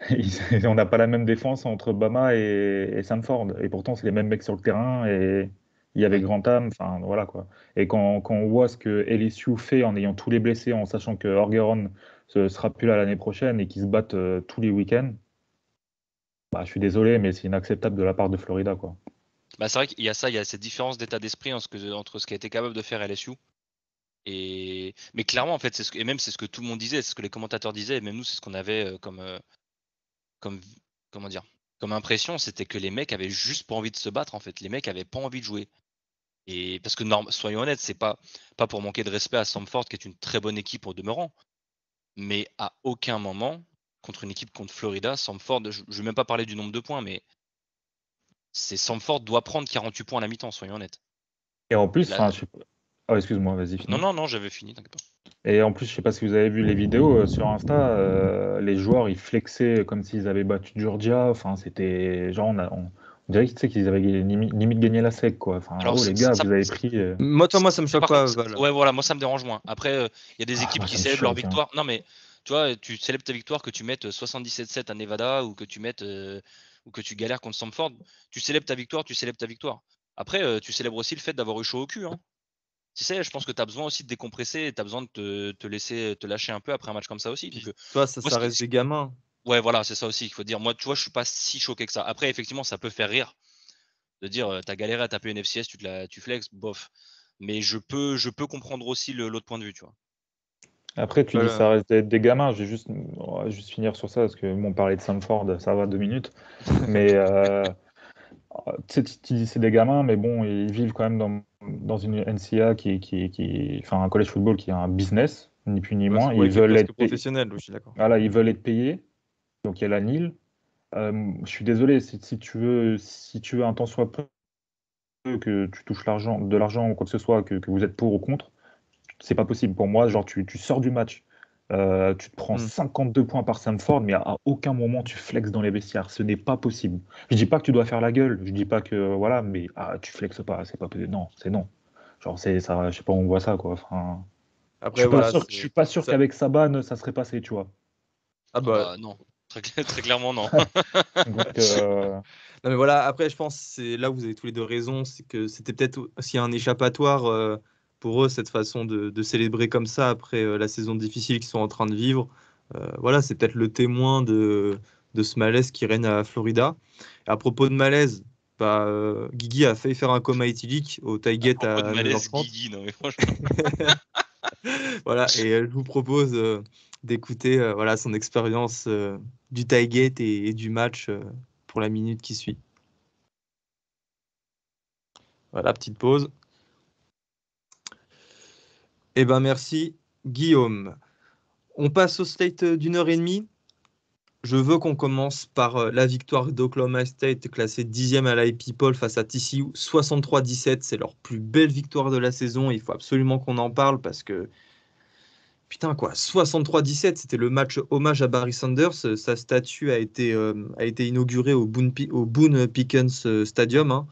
on n'a pas la même défense entre Bama et, et Samford. Et pourtant, c'est les mêmes mecs sur le terrain et il y avait Grantham. Enfin, voilà quoi. Et quand, on voit ce que LSU fait en ayant tous les blessés, en sachant que Orgeron ne sera plus là l'année prochaine et qu'ils se battent tous les week-ends, bah, je suis désolé, mais c'est inacceptable de la part de Florida quoi. Bah, c'est vrai qu'il y a ça, il y a cette différence d'état d'esprit entre ce, entre qu'a été capable de faire LSU. Et... Mais clairement, en fait, c'est ce et même c'est ce que tout le monde disait, c'est ce que les commentateurs disaient, et même nous, c'est ce qu'on avait euh, comme, euh, comme, comment dire, comme impression, c'était que les mecs avaient juste pas envie de se battre, en fait. Les mecs avaient pas envie de jouer. Et parce que, soyons honnêtes, c'est pas, pas pour manquer de respect à Samford, qui est une très bonne équipe au demeurant. Mais à aucun moment, contre une équipe contre Florida, Samford, je ne vais même pas parler du nombre de points, mais c'est Samford doit prendre 48 points à la mi-temps, soyons honnêtes. Et en plus, oh, excuse-moi, vas-y. Non, non, non, j'avais fini, Et en plus, je sais pas si vous avez vu les vidéos euh, sur Insta, euh, les joueurs ils flexaient comme s'ils avaient battu Georgia. Enfin, c'était genre on, dirait qu'ils avaient limite, gagné la sec quoi. Alors, oh, les gars, vous avez pris. Euh, moi, toi, moi, ça me choque pas. voilà. Ouais, voilà, moi, ça me dérange moins. Après, il y a des ah, équipes qui célèbrent leur hein. victoire. Non, mais tu vois, tu célèbres ta victoire que tu mettes 77-7 à Nevada ou que tu mettes ou que tu galères contre Samford, tu célèbres ta victoire, tu célèbres ta victoire. Après, euh, tu célèbres aussi le fait d'avoir eu chaud au cul. Hein. Tu sais, je pense que tu as besoin aussi de décompresser tu as besoin de te, laisser te lâcher un peu après un match comme ça aussi. toi, ça, reste des gamins. Ouais, voilà, c'est ça aussi qu'il faut dire. Moi, tu vois, je suis pas si choqué que ça. Après, effectivement, ça peut faire rire de dire euh, tu as galéré à taper une FCS, tu, te flexes, bof. Mais je peux, je peux comprendre aussi l'autre point de vue, tu vois. Après, tu dis ça reste des gamins. Je vais juste, juste finir sur ça parce que on parlait de Samford, ça va deux minutes. mais euh, tu dis c'est des gamins, mais bon, ils vivent quand même dans, dans une NCA qui, qui, qui, enfin un collège football qui est un business, ni plus ni moins. ils veulent être professionnels, je suis d'accord. Voilà, ils veulent être payés. Donc il y a la NIL. Euh, je suis désolé si, tu veux, si tu veux un temps soit peu que tu touches l'argent, de l'argent ou quoi que ce soit, que, que vous êtes pour ou contre c'est pas possible pour moi. Genre, tu, tu sors du match, euh, tu te prends 52 hmm. points par Samford, mais à, aucun moment tu flexes dans les vestiaires. Ce n'est pas possible. Je dis pas que tu dois faire la gueule. Je dis pas que voilà, mais ah, tu flexes pas. C'est pas non, c'est non. Genre, c'est ça. Je sais pas on voit ça quoi. Après, je suis pas sûr, je suis pas sûr qu'avec Saban ça serait passé, tu vois. Ah bah, ah bah non. Très, clairement, non. Euh, non, mais voilà, après, je pense, c'est là où vous avez tous les deux raison, c'est que c'était peut-être aussi un échappatoire euh, pour eux, cette façon de, célébrer comme ça après euh, la saison difficile qu'ils sont en train de vivre, euh, voilà, c'est peut-être le témoin de, ce malaise qui règne à Florida. À propos de malaise, bah, euh, Guigui a failli faire un coma éthylique au Tailgate à, à malaise, Guigui, non, mais franchement. voilà, et elle je vous propose d'écouter voilà, son expérience du Tailgate et, du match pour la minute qui suit. Voilà, petite pause. Eh ben merci Guillaume. On passe au state d'une heure et demie. Je veux qu'on commence par euh, la victoire d'Oklahoma State, classée dixième à la People face à TCU, 63-17. C'est leur plus belle victoire de la saison. Il faut absolument qu'on en parle parce que Putain quoi, 63-17, c'était le match hommage à Barry Sanders. Sa statue a été, euh, a été inaugurée au Boone, au Pickens euh, Stadium. Hein.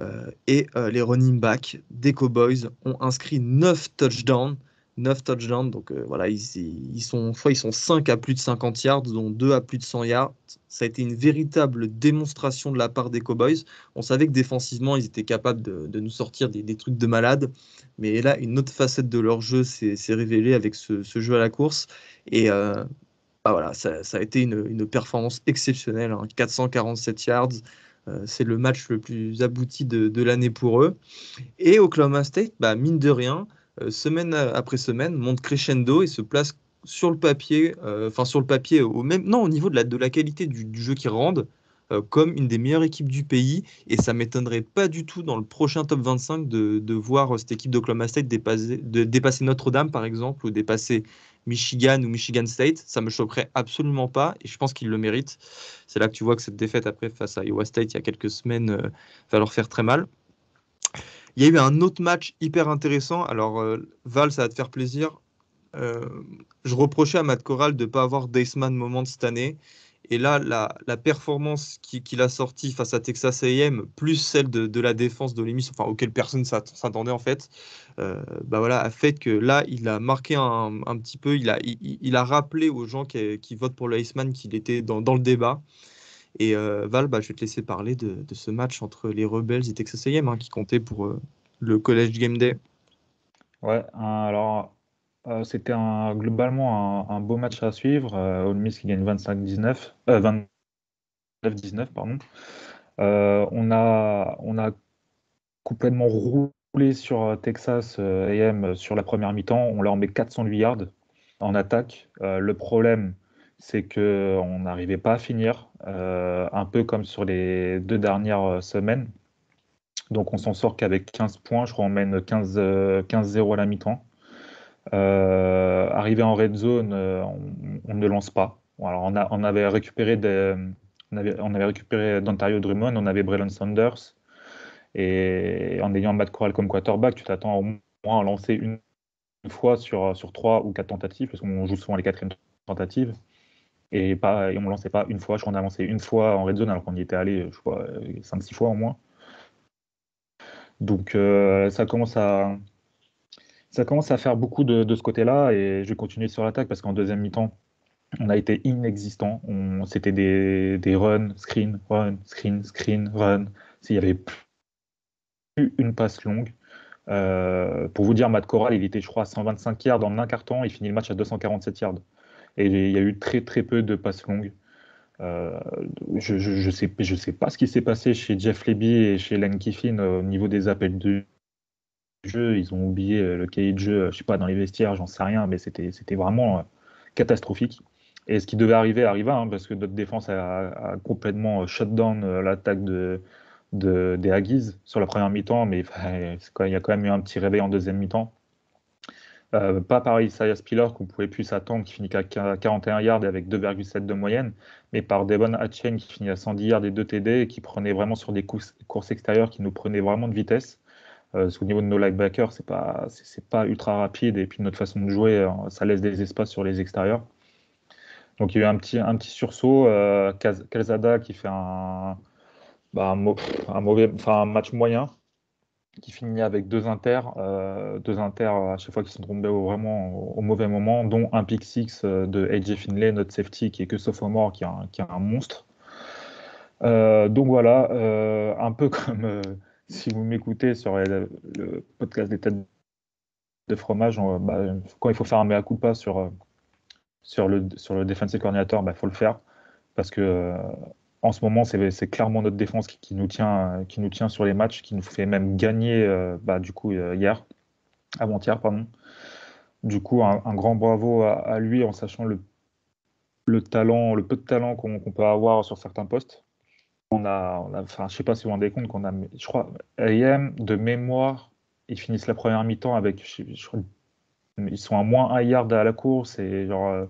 Euh, et euh, les running backs des Cowboys ont inscrit 9 touchdowns 9 touchdowns. Donc euh, voilà, ils, sont, ils sont 5 à plus de 50 yards, dont 2 à plus de 100 yards. Ça a été une véritable démonstration de la part des Cowboys. On savait que défensivement, ils étaient capables de, nous sortir des, trucs de malade. Mais là, une autre facette de leur jeu s'est révélée avec ce, jeu à la course. Et bah voilà, ça, a été une, performance exceptionnelle. 447 hein. yards, euh, c'est le match le plus abouti de, l'année pour eux. Et Oklahoma State, bah, mine de rien, euh, semaine après semaine, monte crescendo et se place sur le papier, euh, enfin sur le papier au même, non au niveau de la, de la qualité du, jeu qu'ils rendent, comme une des meilleures équipes du pays. Et ça m'étonnerait pas du tout dans le prochain top 25 de, voir cette équipe d'Oklahoma State dépasser, dépasser Notre-Dame, par exemple, ou dépasser Michigan ou Michigan State, ça me choquerait absolument pas et je pense qu'ils le méritent. C'est là que tu vois que cette défaite après face à Iowa State il y a quelques semaines euh, va leur faire très mal. Il y a eu un autre match hyper intéressant. Alors euh, Val, ça va te faire plaisir. Euh, je reprochais à Matt Corral de ne pas avoir Daceman moment de cette année. Et là, la, performance qu'il a sortie face à Texas AM, plus celle de, la défense de l'émission, enfin auquel personne s'attendait en fait, euh, bah voilà, a fait que là, il a marqué un, petit peu, il a, il, a rappelé aux gens qui, votent pour l'Iceman qu'il était dans, le débat. Et euh, Val, bah, je vais te laisser parler de, ce match entre les Rebels et Texas AM hein, qui comptait pour euh, le College Game Day. Ouais, alors euh, c'était globalement un, beau match à suivre. Euh, Ole Miss qui gagne 25-19, 29-19 euh, pardon. on a on a complètement roulé sur Texas A&M sur la première mi-temps. On leur met 408 yards en attaque. le problème, c'est qu'on n'arrivait pas à finir, un peu comme sur les deux dernières semaines. Donc on s'en sort qu'avec 15 points, je crois on mène 15-0 à la mi-temps. Euh, arrivé en red zone, euh, on, on, ne lance pas. Alors on, a, on avait récupéré on avait, récupéré d'Ontario Drummond, on avait Braylon Saunders. Et en ayant Matt Corral comme quarterback, tu t'attends au moins à lancer une fois sur, sur trois ou quatre tentatives, parce qu'on joue souvent les quatrièmes tentatives. Et, pas, on ne lançait pas une fois. Je crois qu'on a lancé une fois en red zone, alors qu'on y était allé, je crois, 5-6 euh, fois au moins. Donc ça commence à, ça commence à faire beaucoup de, ce côté-là et je vais continuer sur l'attaque parce qu'en deuxième mi-temps, on a été inexistant. C'était des, des runs, screen, run, screen, screen, run. S'il n'y avait plus une passe longue. Euh, pour vous dire, Matt Corral, il était, je crois, à 125 yards en un quart Il finit le match à 247 yards. Et il y a eu très, très peu de passes longues. Euh, je ne sais, pas ce qui s'est passé chez Jeff Leby et chez Len Kiffin euh, au niveau des appels de jeu, ils ont oublié euh, le cahier de jeu, euh, je sais pas, dans les vestiaires, j'en sais rien, mais c'était, vraiment euh, catastrophique. Et ce qui devait arriver arriva, hein, parce que notre défense a, complètement shut down l'attaque de, de, des Aggies sur la première mi-temps, mais il y a quand même eu un petit réveil en deuxième mi-temps. pas pareil, Isaiah Spiller, qu'on pouvait plus attendre, qui finit à 41 yards et avec 2,7 de moyenne, mais par Devon Hatchen, qui finit à 110 yards et 2 TD, et qui prenait vraiment sur des courses, extérieures, qui nous prenait vraiment de vitesse. Euh, parce qu'au niveau de nos linebackers, c'est pas c'est pas ultra rapide et puis notre façon de jouer, euh, ça laisse des espaces sur les extérieurs. Donc il y a eu un petit un petit sursaut. Euh, Calzada qui fait un, bah, un, mauvais, enfin un match moyen qui finit avec deux inters, deux inters à chaque fois qui sont tombés vraiment au, mauvais moment, dont un pick six de AJ Finlay, notre safety qui est que sophomore, qui est qui est un monstre. donc voilà, un peu comme si vous m'écoutez sur le, podcast des têtes de fromage, bah, quand il faut faire un mea culpa sur, euh, sur, le, sur le coordinateur, il bah, faut le faire. Parce que euh, en ce moment, c'est clairement notre défense qui, nous tient, qui nous tient sur les matchs, qui nous fait même gagner euh, bah, du coup hier, avant-hier, pardon. Du coup, un, grand bravo à, lui en sachant le, le talent, le peu de talent qu'on peut avoir sur certains postes on a, enfin, je sais pas si vous vous rendez compte qu'on a, je crois, AM de mémoire, ils finissent la première mi-temps avec, ils sont à moins un yard à la course et genre, euh,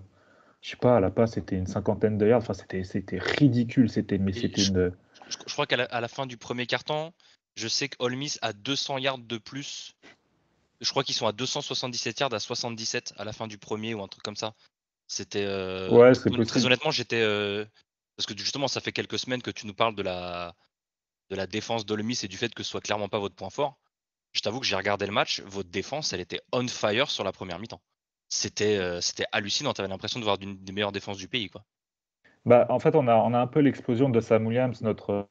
je sais pas, à la passe c'était une cinquantaine de yards, enfin c'était, c'était ridicule, c'était, mais c'était je, une... je, crois qu'à la, fin du premier carton, je sais que a 200 yards de plus. Je crois qu'ils sont à 277 yards à 77 à la fin du premier ou un truc comme ça. C'était. Euh, ouais, c'est Très honnêtement, j'étais. Euh, parce que justement, ça fait quelques semaines que tu nous parles de la, de la défense d'Olmis et du fait que ce soit clairement pas votre point fort. Je t'avoue que j'ai regardé le match, votre défense, elle était on fire sur la première mi-temps. C'était euh, hallucinant, tu avais l'impression de voir une des meilleures défenses du pays. Quoi. Bah, en fait, on a, on a un peu l'explosion de Sam Williams, notre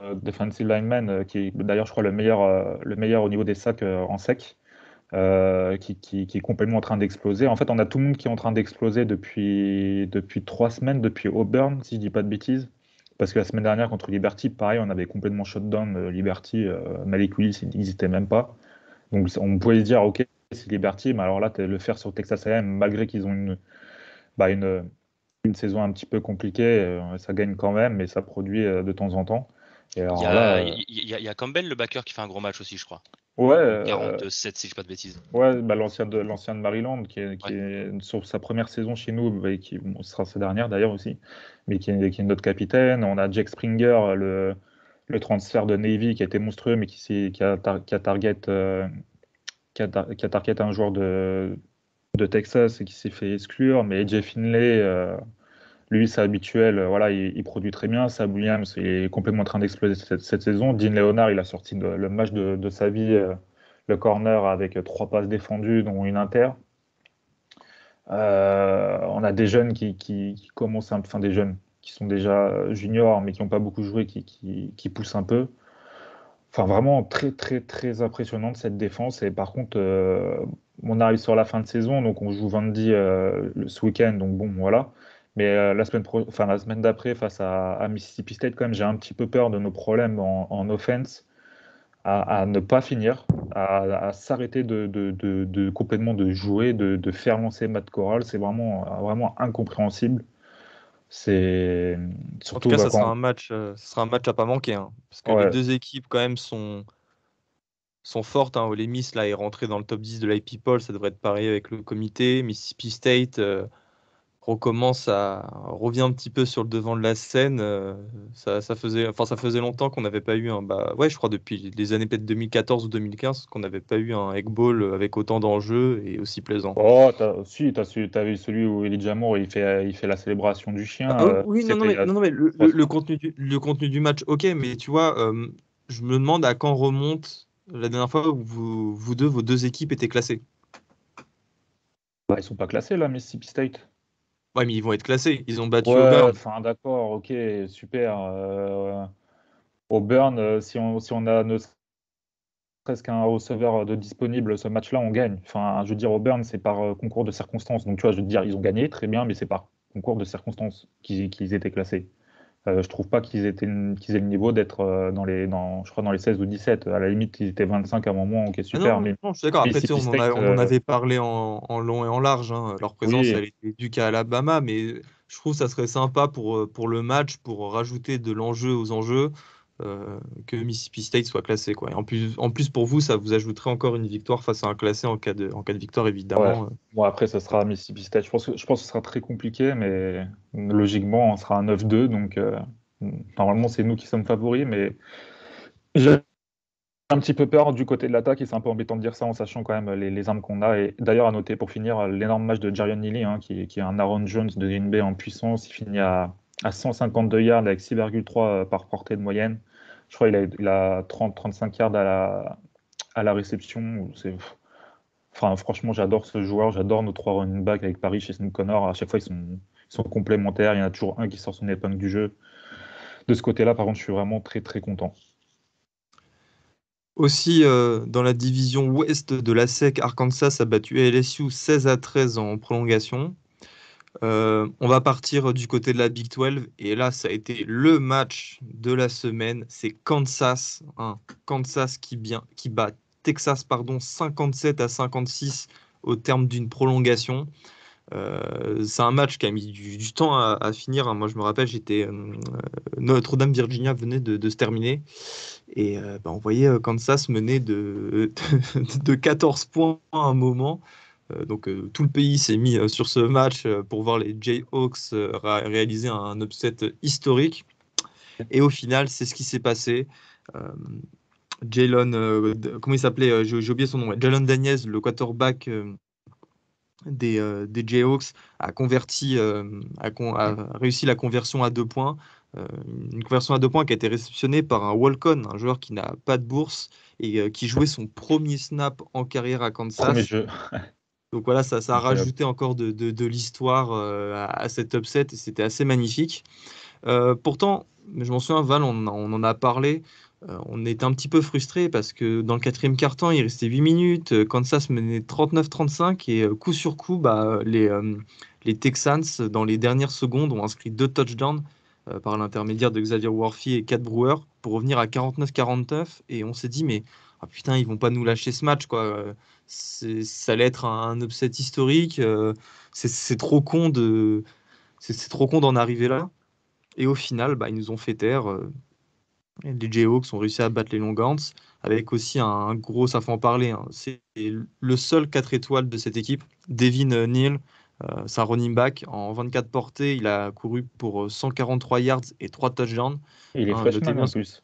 euh, defensive lineman, euh, qui est d'ailleurs, je crois, le meilleur, le meilleur au niveau des sacs en sec. Euh, qui, est complètement en train d'exploser. En fait, on a tout le monde qui est en train d'exploser depuis, depuis trois semaines, depuis Auburn, si je dis pas de bêtises. Parce que la semaine dernière, contre Liberty, pareil, on avait complètement down euh, Liberty. Euh, Malik Willis, il n'existait même pas. Donc, on pouvait se dire, OK, c'est Liberty, mais alors là, le faire sur Texas A&M, malgré qu'ils ont une, bah, une, une, saison un petit peu compliquée, ça gagne quand même, mais ça produit de temps en temps. Il il, y il y, a Campbell, le backer, qui fait un gros match aussi, je crois. Ouais, 47 si je pas de bêtises. Bah, l'ancien de l'ancien de Maryland qui, est, sur sa première saison chez nous, bah, qui sera sa dernière d'ailleurs aussi, mais qui est, qui est, notre capitaine. On a Jack Springer, le, le transfert de Navy qui a été monstrueux, mais qui, qui a, euh, a, target un joueur de, de Texas et qui s'est fait exclure. Mais Jeff Finley euh, lui, c'est habituel, euh, voilà, il, produit très bien. Sam Williams, est complètement en train d'exploser cette, saison. Dean Leonard, il a sorti le match de, sa vie, euh, le corner, avec euh, trois passes défendues, dont une inter. on a des jeunes qui, commencent, enfin des jeunes qui sont déjà juniors, mais qui n'ont pas beaucoup joué, qui, poussent un peu. Enfin, vraiment très, très, très impressionnante cette défense. Et par contre, on arrive sur la fin de saison, donc on joue vendredi ce week-end, donc bon, voilà. Mais euh, la semaine, enfin, la semaine d'après, face à, Mississippi State, quand même, j'ai un petit peu peur de nos problèmes en, offense, à, ne pas finir, à, s'arrêter de, complètement de jouer, de, faire lancer Matt Corral. C'est vraiment, vraiment incompréhensible. C'est surtout. En tout cas, bah, ça, sera un match, à euh, ça sera un match à pas manquer, hein, parce que les deux équipes quand même sont sont fortes. Hein. Ole Miss est rentré dans le top 10 de l'IP Poll, ça devrait être pareil avec le comité. Mississippi State. Euh, recommence à revient un petit peu sur le devant de la scène. Euh, ça, faisait, enfin, ça faisait longtemps qu'on n'avait pas eu un, bah, ouais, je crois depuis les années 2014 ou 2015 qu'on n'avait pas eu un egg avec autant d'enjeux et aussi plaisant. Oh, si, t'as as vu celui où est Moore il fait, il fait la célébration du chien. Ah, oh, oui, euh, non, mais, le, contenu du, le contenu du match, ok, mais tu vois, euh, je me demande à quand remonte la dernière fois où vous, vous deux, vos deux équipes étaient classées. Bah, ils sont pas classés là, Mississippi State. Ouais, mais ils vont être classés. Ils ont battu Auburn. Enfin, d'accord, ok, super. Euh, Auburn, euh, si on, si on a presque un receveur euh, de disponible ce match-là, on gagne. Enfin, je veux dire, Auburn, c'est par euh, concours de circonstances. Donc, tu vois, je veux dire, ils ont gagné, très bien, mais c'est par concours de circonstances qu'ils étaient classés. Euh, je trouve pas qu'ils aient, qu'ils le niveau d'être euh, dans les, dans, je crois dans les 16 ou 17. À la limite, ils étaient 25 à un moment, ok, ah super. mais je suis d'accord. Après, on, en euh, avait parlé en, long et en large. Hein. Leur présence, elle était due qu'à Alabama, mais je trouve que ça serait sympa pour, pour le match, pour rajouter de l'enjeu aux enjeux, euh, que Mississippi State soit classé. Quoi. en, plus, en plus, pour vous, ça vous ajouterait encore une victoire face à un classé en cas de, en cas de victoire, évidemment. Euh. Bon, après, ce sera Mississippi State. Je pense, que, je pense que ce sera très compliqué, mais logiquement, on sera à 9-2. Donc, euh, normalement, c'est nous qui sommes favoris, mais j'ai un petit peu peur du côté de l'attaque et c'est un peu embêtant de dire ça en sachant quand même les, armes qu'on a. Et d'ailleurs, à noter pour finir l'énorme match de Jarion Neely, hein, qui, qui, est un Aaron Jones de Green Bay en puissance. Il finit à, à 152 yards avec 6,3 par portée de moyenne je crois qu'il a, 30-35 yards à la, réception. enfin, franchement, j'adore ce joueur, j'adore nos trois running backs avec Paris chez Snoop Connor. À chaque fois, ils sont, complémentaires. Il y en a toujours un qui sort son épingle du jeu. De ce côté-là, par contre, je suis vraiment très très content. Aussi, euh, dans la division ouest de la SEC, Arkansas a battu LSU 16 à 13 en prolongation. Euh, on va partir du côté de la Big 12 et là ça a été le match de la semaine, c'est Kansas, hein, Kansas qui, bat Texas pardon 57 à 56 au terme d'une prolongation. Euh, c'est un match qui a mis du, temps à, finir. Hein. Moi, je me rappelle, j'étais euh, Notre-Dame Virginia venait de, se terminer et bah, on voyait Kansas mener de 14 points à un moment. Euh, donc euh, tout le pays s'est mis euh, sur ce match pour voir les Jayhawks réaliser un upset historique. Et au final, c'est ce qui s'est passé. Jalen, comment il s'appelait J'ai oublié son nom. Jalen Daniels, le quarterback des, Jayhawks a converti, réussi la conversion à deux points. une conversion à deux points qui a été réceptionnée par un Walcon, un joueur qui n'a pas de bourse et qui jouait son premier snap en carrière à Kansas. Donc voilà, ça, a rajouté encore de, l'histoire euh, à, cet upset et c'était assez magnifique. Euh, pourtant, je m'en souviens, Val, on, en a parlé. Euh, on était un petit peu frustré parce que dans le quatrième quart-temps, il restait 8 minutes. Kansas menait 39-35 et coup sur coup, bah, les, les, Texans, dans les dernières secondes, ont inscrit deux touchdowns par l'intermédiaire de Xavier Worthy et Kat Brewer pour revenir à 49-49. Et on s'est dit, mais ah putain, ils vont pas nous lâcher ce match. quoi ça allait être un, upset historique. Euh, c'est trop con de, c'est trop d'en arriver là. Et au final, bah, ils nous ont fait taire. Les euh, Jayhawks ont réussi à battre les Longhorns avec aussi un, gros, ça parler. Hein. C'est le seul 4 étoiles de cette équipe, Devin euh, Neal. Euh, sa running back en 24 portées, il a couru pour 143 yards et 3 touchdowns. il est hein, freshman en plus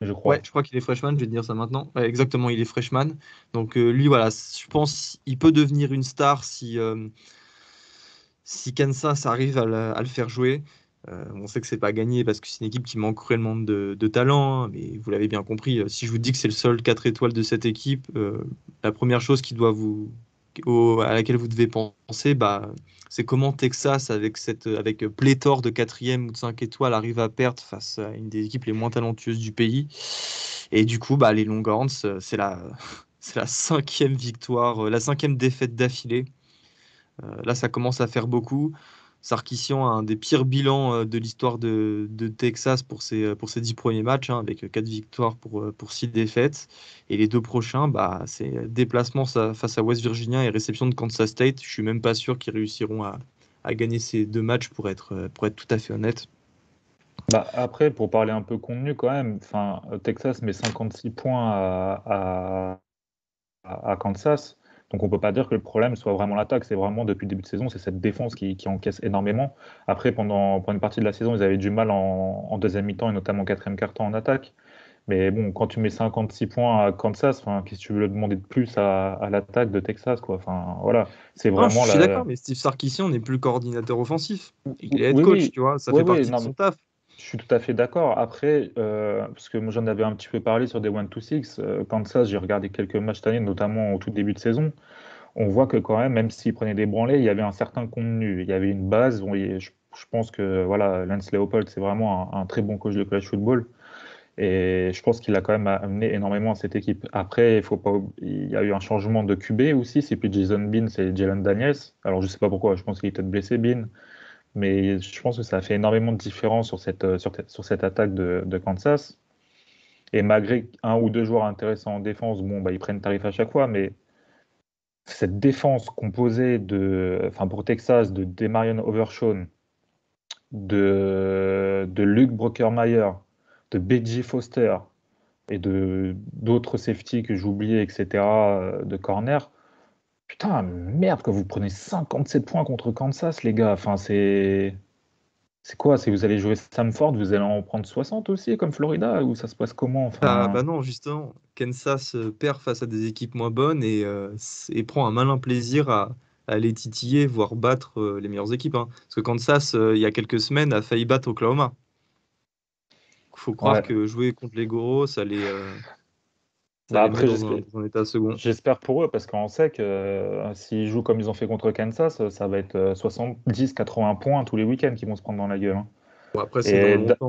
je crois. je crois qu'il est freshman, je vais te dire ça maintenant. exactement, il est freshman. Donc euh, lui, voilà, je pense il peut devenir une star si, euh, si Kansas arrive à, le faire jouer. Euh, on sait que c'est pas gagné parce que c'est une équipe qui manque cruellement de, de talent, hein, mais vous l'avez bien compris. Si je vous dis que c'est le seul 4 étoiles de cette équipe, la première chose qui doit vous, à laquelle vous devez penser, bah, c'est comment Texas, avec, cette, avec pléthore de 4e ou de 5 étoiles, arrive à perdre face à une des équipes les moins talentueuses du pays. Et du coup, bah, les Longhorns, euh, c'est la, c'est la cinquième victoire, euh, la cinquième défaite d'affilée. Euh, là, ça commence à faire beaucoup. Sarkissian a un des pires bilans euh, de l'histoire de, Texas pour ses, euh, pour premiers matchs, hein, avec euh, quatre victoires pour, pour six défaites. Et les deux prochains, bah, c'est déplacement face à West Virginia et réception de Kansas State. Je suis même pas sûr qu'ils réussiront à, gagner ces deux matchs, pour être, pour être tout à fait honnête. Bah après, pour parler un peu contenu quand même, Texas met 56 points à, à, à Kansas. Donc on ne peut pas dire que le problème soit vraiment l'attaque. C'est vraiment depuis le début de saison, c'est cette défense qui, encaisse énormément. Après, pendant, une partie de la saison, ils avaient du mal en, deuxième mi-temps et notamment en quatrième quart-temps en attaque. Mais bon, quand tu mets 56 points à Kansas, qu'est-ce que tu veux le demander de plus à, l'attaque de Texas quoi enfin, voilà, c'est ah, vraiment Je suis d'accord, mais Steve Sarkisian n'est plus coordinateur offensif. Il est head coach, tu vois, ça fait partie de son taf. Je suis tout à fait d'accord. Après, euh, parce que moi j'en avais un petit peu parlé sur des 1-2-6, euh, ça, j'ai regardé quelques matchs cette année, notamment au tout début de saison. On voit que quand même, même s'ils prenaient des branlés, il y avait un certain contenu, il y avait une base. je, pense que voilà, Lance Leopold, c'est vraiment un, très bon coach de college football. Et je pense qu'il a quand même amené énormément à cette équipe. Après, il, faut pas, il y a eu un changement de QB aussi. C'est plus Jason Bean, c'est Jalen Daniels. Alors, je ne sais pas pourquoi. Je pense qu'il était blessé, Bean mais je pense que ça a fait énormément de différence euh, sur cette, sur, cette attaque de, de, Kansas. Et malgré un ou deux joueurs intéressants en défense, bon, bah, ils prennent tarif à chaque fois, mais cette défense composée de, enfin pour Texas de Demarion Overshawn, de, de Luke Brockermeyer, de Benji Foster et de d'autres safety que j'oubliais, etc., euh, de corner, Putain, merde, quand vous prenez 57 points contre Kansas, les gars. Enfin, c'est. C'est quoi Si vous allez jouer Samford, vous allez en prendre 60 aussi, comme Florida Ou ça se passe comment enfin... Ah, bah non, justement. Kansas euh, perd face à des équipes moins bonnes et, euh, prend un malin plaisir à, à les titiller, voire battre euh, les meilleures équipes. Hein. Parce que Kansas, il y a quelques semaines, a failli battre Oklahoma. Il faut croire que jouer contre les Goros, ça les, bah, j'espère pour eux parce qu'on sait que euh, s'ils jouent comme ils ont fait contre Kansas, ça va être 70-80 euh, points tous les week-ends qui vont se prendre dans la gueule. Hein.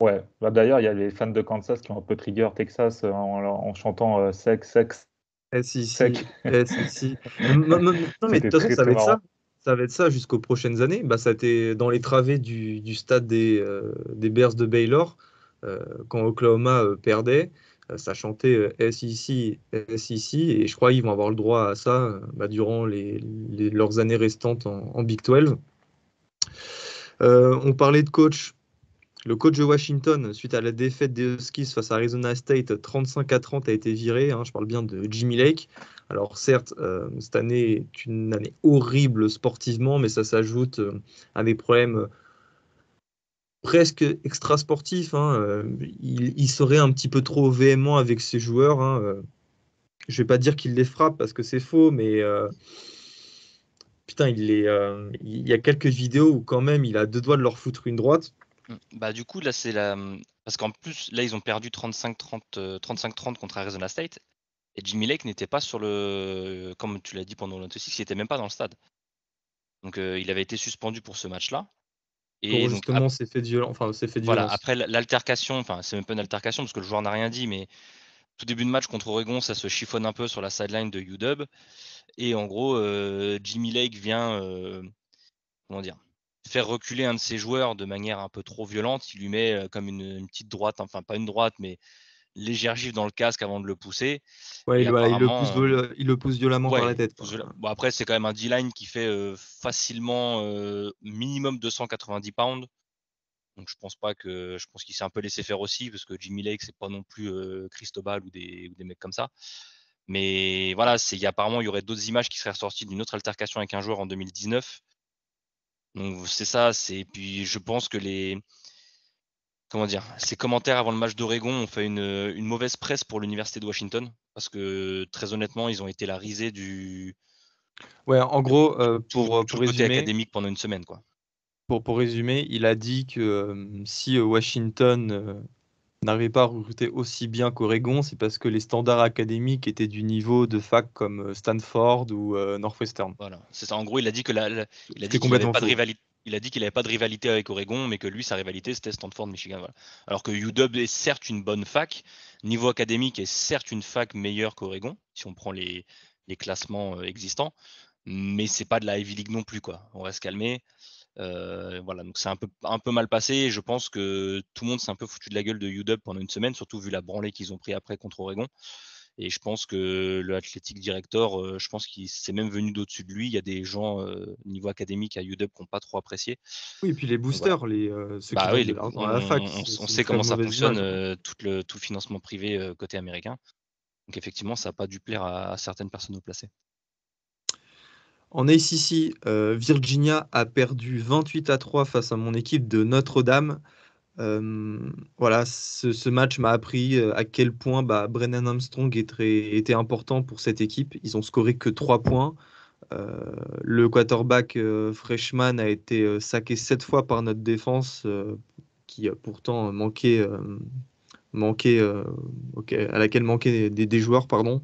Ouais, bah, d'ailleurs, il y a les fans de Kansas qui ont un peu trigger Texas euh, en, chantant sec sex, sex. sec, non, non, mais de toute façon, ça va être ça ça va être ça jusqu'aux prochaines années. Bah, ça a été dans les travées du, stade des, des Bears de Baylor, quand Oklahoma perdait. Euh, ça chantait euh, SIC SIC et je crois qu'ils vont avoir le droit à ça euh, bah, durant les, leurs années restantes en, Big 12. on parlait de coach. Le coach de Washington, suite à la défaite des Huskies face à Arizona State, 35 à 30, a été viré. Hein, je parle bien de Jimmy Lake. Alors certes, cette année est une année horrible sportivement, mais ça s'ajoute à des problèmes presque extra-sportif. Hein, euh, il, serait un petit peu trop véhément avec ses joueurs. Hein, euh. Je vais pas dire qu'il les frappe parce que c'est faux, mais euh, putain, il, est... il y a quelques vidéos où quand même il a deux doigts de leur foutre une droite. Mm. Bah du coup là c'est la parce qu'en plus là ils ont perdu 35-30 contre Arizona State et Jimmy Lake n'était pas sur le comme tu l'as dit pendant 6, il n'était même pas dans le stade. Donc il avait été suspendu pour ce match-là. Et justement donc, violent. voilà, après l'altercation, enfin, c'est même pas une altercation parce que le joueur n'a rien dit, mais tout début de match contre Oregon, ça se chiffonne un peu sur la sideline de UW. Et en gros, euh, Jimmy Lake vient euh, comment dire, faire reculer un de ses joueurs de manière un peu trop violente. Il lui met euh, comme une, petite droite, enfin pas une droite, mais légère gifle dans le casque avant de le pousser. Ouais, il, le pousse euh, il, le pousse violemment par la tête. Bon, après, c'est quand même un D-line qui fait euh, facilement euh, minimum 290 pounds. Donc je pense pas que je pense qu'il s'est un peu laissé faire aussi parce que Jimmy Lake c'est pas non plus Cristobal ou des, des, mecs comme ça. Mais voilà, c'est apparemment il y aurait d'autres images qui seraient ressorties d'une autre altercation avec un joueur en 2019. Donc c'est ça, c'est puis je pense que les comment dire, ses commentaires avant le match d'Oregon ont fait une, mauvaise presse pour l'Université de Washington, parce que très honnêtement, ils ont été la risée du. Ouais, en gros, euh, pour, pour résumer. académique pendant une semaine, quoi. Pour, pour résumer, il a dit que euh, si euh, Washington n'arrivait pas à recruter aussi bien qu'Oregon, c'est parce que les standards académiques étaient du niveau de fac comme Stanford ou Northwestern. Voilà, c'est ça. En gros, il a dit que la, il pas il a dit qu'il n'avait pas de rivalité avec Oregon, mais que lui, sa rivalité, c'était Stanford-Michigan. Alors que UW est certes une bonne fac, niveau académique est certes une fac meilleure qu'Oregon, si on prend les, classements euh, existants, mais c'est pas de la Ivy League non plus. quoi. On reste calmé. Euh, voilà, donc c'est un peu, un peu mal passé. je pense que tout le monde s'est un peu foutu de la gueule de UW pendant une semaine, surtout vu la branlée qu'ils ont pris après contre Oregon. Et je pense que le athletic director, euh, je pense qu'il s'est même venu d'au-dessus de lui. Il y a des gens euh, niveau académique à UW qui n'ont pas trop apprécié. Oui, et puis les boosters, les, euh, ceux bah oui, on, on, sait comment ça fonctionne, tout, le, tout financement privé côté américain. Donc effectivement, ça n'a pas dû plaire à, certaines personnes au placé. En ACC, Virginia a perdu 28 à 3 face à mon équipe de Notre-Dame voilà, ce, match m'a appris à quel point bah, Brennan Armstrong était important pour cette équipe. Ils ont scoré que 3 points. le quarterback freshman a été saqué 7 fois par notre défense, qui a pourtant manqué manquait, euh, à laquelle manquaient des, joueurs, pardon.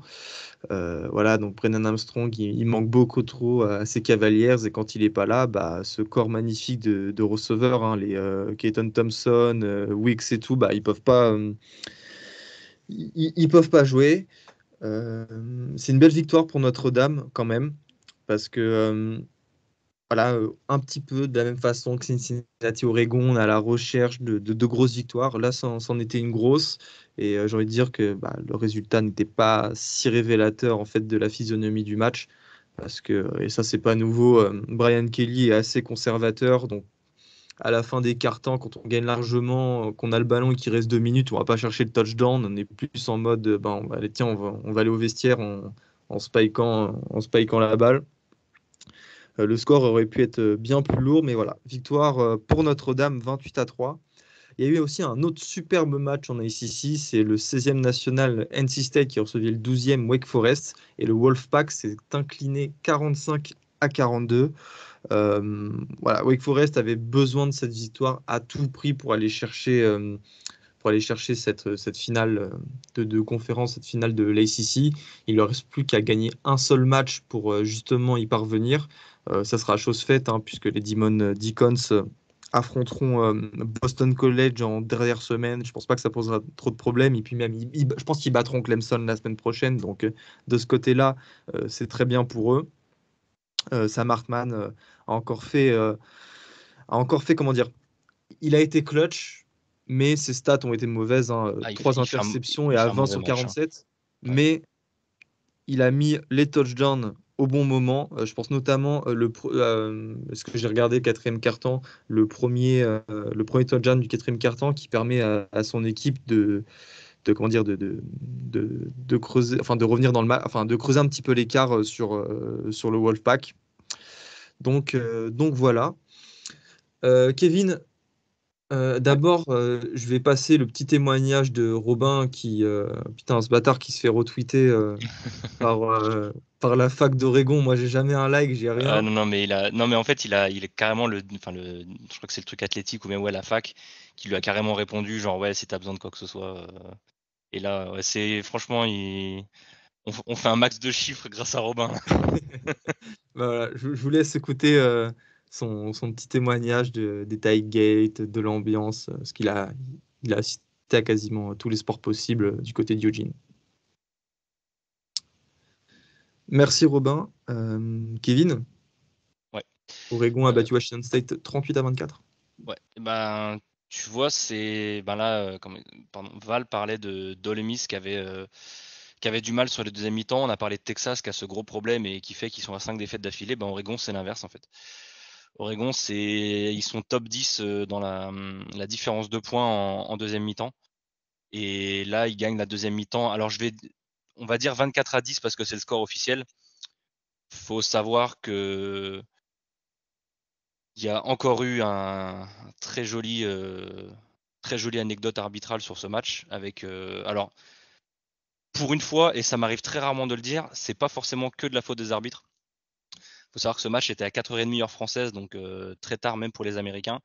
Euh, voilà, donc Brennan Armstrong, il, manque beaucoup trop à ses cavalières et quand il n'est pas là, bah, ce corps magnifique de, de receveurs, hein, les euh, Keaton Thompson, Wicks et tout, bah, ils peuvent pas, ils, peuvent pas jouer. c'est une belle victoire pour Notre-Dame quand même, parce que voilà, euh, un petit peu de la même façon que Cincinnati, Oregon, on a la recherche de, de, grosses victoires. Là, c'en était une grosse. Et euh, j'ai envie de dire que bah, le résultat n'était pas si révélateur en fait de la physionomie du match. Parce que, et ça, c'est pas nouveau, euh, Brian Kelly est assez conservateur. Donc, à la fin des cartons, quand on gagne largement, qu'on a le ballon et qu'il reste deux minutes, on ne va pas chercher le touchdown. On est plus en mode, ben, on va, tiens, on va, aller au vestiaire en, spikant, en la balle. Euh, le score aurait pu être euh, bien plus lourd, mais voilà, victoire euh, pour Notre-Dame 28 à 3. Il y a eu aussi un autre superbe match en ACC, c'est le 16e national NC State qui recevait le 12e Wake Forest et le Wolfpack s'est incliné 45 à 42. Wake Forest avait besoin de cette victoire à tout prix pour aller chercher, pour aller chercher cette, finale de, conférence, cette finale de l'ACC. Il ne leur reste plus qu'à gagner un seul match pour justement y parvenir. Euh, ça sera chose faite, hein, puisque les Demon Deacons euh, affronteront euh, Boston College en dernière semaine. Je pense pas que ça posera trop de problèmes. Et puis même, je pense qu'ils battront Clemson la semaine prochaine. Donc de ce côté-là, c'est très bien pour eux. Sam Hartman a encore fait, a encore fait comment dire Il a été clutch, mais ses stats ont été mauvaises. Hein. Ah, Trois interceptions et à 20 sur 47. Hein. Mais il a mis les touchdowns au bon moment. Euh, je pense notamment euh, le euh, ce que j'ai regardé quatrième carton, le premier le premier touchdown du quatrième carton qui permet à, son équipe de de comment dire de, de, de, creuser enfin de revenir dans le enfin de creuser un petit peu l'écart sur sur le Wolfpack. Donc donc voilà. Kevin, euh, d'abord, euh, je vais passer le petit témoignage de Robin qui, euh, putain, ce bâtard qui se fait retweeter par, par la fac d'Oregon. Moi, j'ai jamais un like, j'ai rien. Ah, non, mais non, mais en fait, il a, il est carrément le, enfin je crois que c'est le truc athlétique ou même ouais la fac qui lui a carrément répondu genre ouais si t'as besoin de quoi que ce soit. Et là, c'est franchement, on, fait un max de chiffres grâce à Robin. Bah, je, vous laisse écouter son, petit témoignage de, des gates de l'ambiance, euh, ce qu'il a, il a assisté à quasiment tous les sports possibles euh, du côté de Eugene. Merci Robin. Euh, Kevin Ouais. Oregon a battu Washington State 38 à 24. Ouais, eh ben, tu vois, c'est. Ben là, Val parlait de Dolemis qui avait. qui avait du mal sur les deuxième mi-temps. On a parlé de Texas qui a ce gros problème et qui fait qu'ils sont à 5 défaites d'affilée. Ben, Oregon, c'est l'inverse en fait. Oregon, c'est ils sont top 10 euh, dans la, différence de points en, deuxième mi-temps. Et là, ils gagnent la deuxième mi-temps. Alors, je vais, on va dire 24 à 10 parce que c'est le score officiel. Faut savoir que il y a encore eu un, très joli, euh, très jolie anecdote arbitrale sur ce match avec. Euh, alors, pour une fois, et ça m'arrive très rarement de le dire, c'est pas forcément que de la faute des arbitres faut savoir que ce match était à 4h30 heure française, donc euh, très tard même pour les Américains.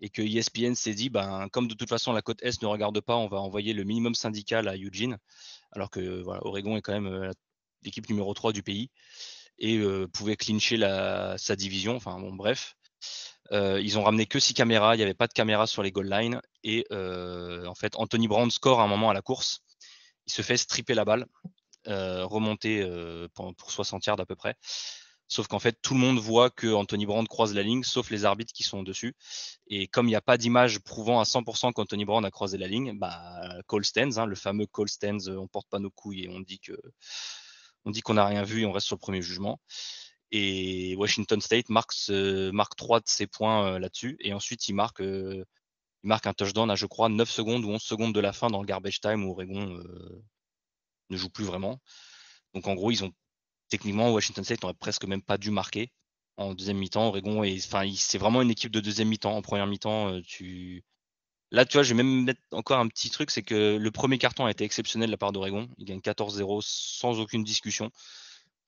Et que ESPN s'est dit, ben, comme de toute façon la côte Est ne regarde pas, on va envoyer le minimum syndical à Eugene, alors que voilà, Oregon est quand même euh, l'équipe numéro 3 du pays et euh, pouvait clincher la, sa division. Enfin bon, bref. ils ont ramené que 6 caméras, il n'y avait pas de caméras sur les goal lines. Et en fait, Anthony Brown score à un moment à la course. Il se fait stripper la balle, remonter pour, 60 yards à peu près. Sauf qu'en fait, tout le monde voit que Anthony Brand croise la ligne, sauf les arbitres qui sont dessus. Et comme il n'y a pas d'image prouvant à 100% qu'Anthony Brand a croisé la ligne, bah, call hein, le fameux call stands, euh, on porte pas nos couilles et on dit que on dit qu'on n'a rien vu et on reste sur le premier jugement. Et Washington State marque, marque 3 de ses points euh, là-dessus. Et ensuite, il marque, euh, il marque un touchdown à, je crois, 9 secondes ou 11 secondes de la fin dans le garbage time où Oregon ne joue plus vraiment. Donc en gros, ils ont techniquement, Washington State n'aurait presque même pas dû marquer en deuxième mi-temps. Oregon, c'est vraiment une équipe de deuxième mi-temps. En première mi-temps, euh, tu. Là, tu vois, je vais même mettre encore un petit truc, c'est que le premier carton a été exceptionnel de la part d'Oregon. Il gagne 14-0 sans aucune discussion.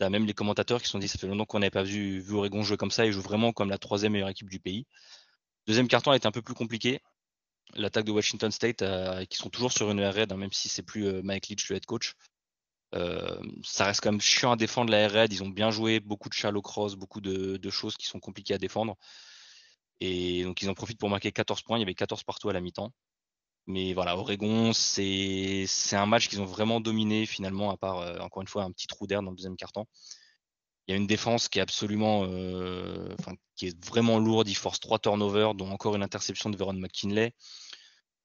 as même les commentateurs qui se sont dit, ça fait longtemps qu'on n'avait pas vu, Oregon jouer comme ça et joue vraiment comme la troisième meilleure équipe du pays. Deuxième carton a été un peu plus compliqué. L'attaque de Washington State, euh, qui sont toujours sur une raid, hein, même si c'est plus euh, Mike Leach le head coach, euh, ça reste quand même chiant à défendre la red Ils ont bien joué, beaucoup de shallow cross, beaucoup de, choses qui sont compliquées à défendre. Et donc, ils en profitent pour marquer 14 points. Il y avait 14 partout à la mi-temps. Mais voilà, Oregon, c'est un match qu'ils ont vraiment dominé finalement, à part, euh, encore une fois, un petit trou d'air dans le deuxième quart-temps. Il y a une défense qui est absolument, euh, qui est vraiment lourde. Ils forcent trois turnovers, dont encore une interception de Veron McKinley.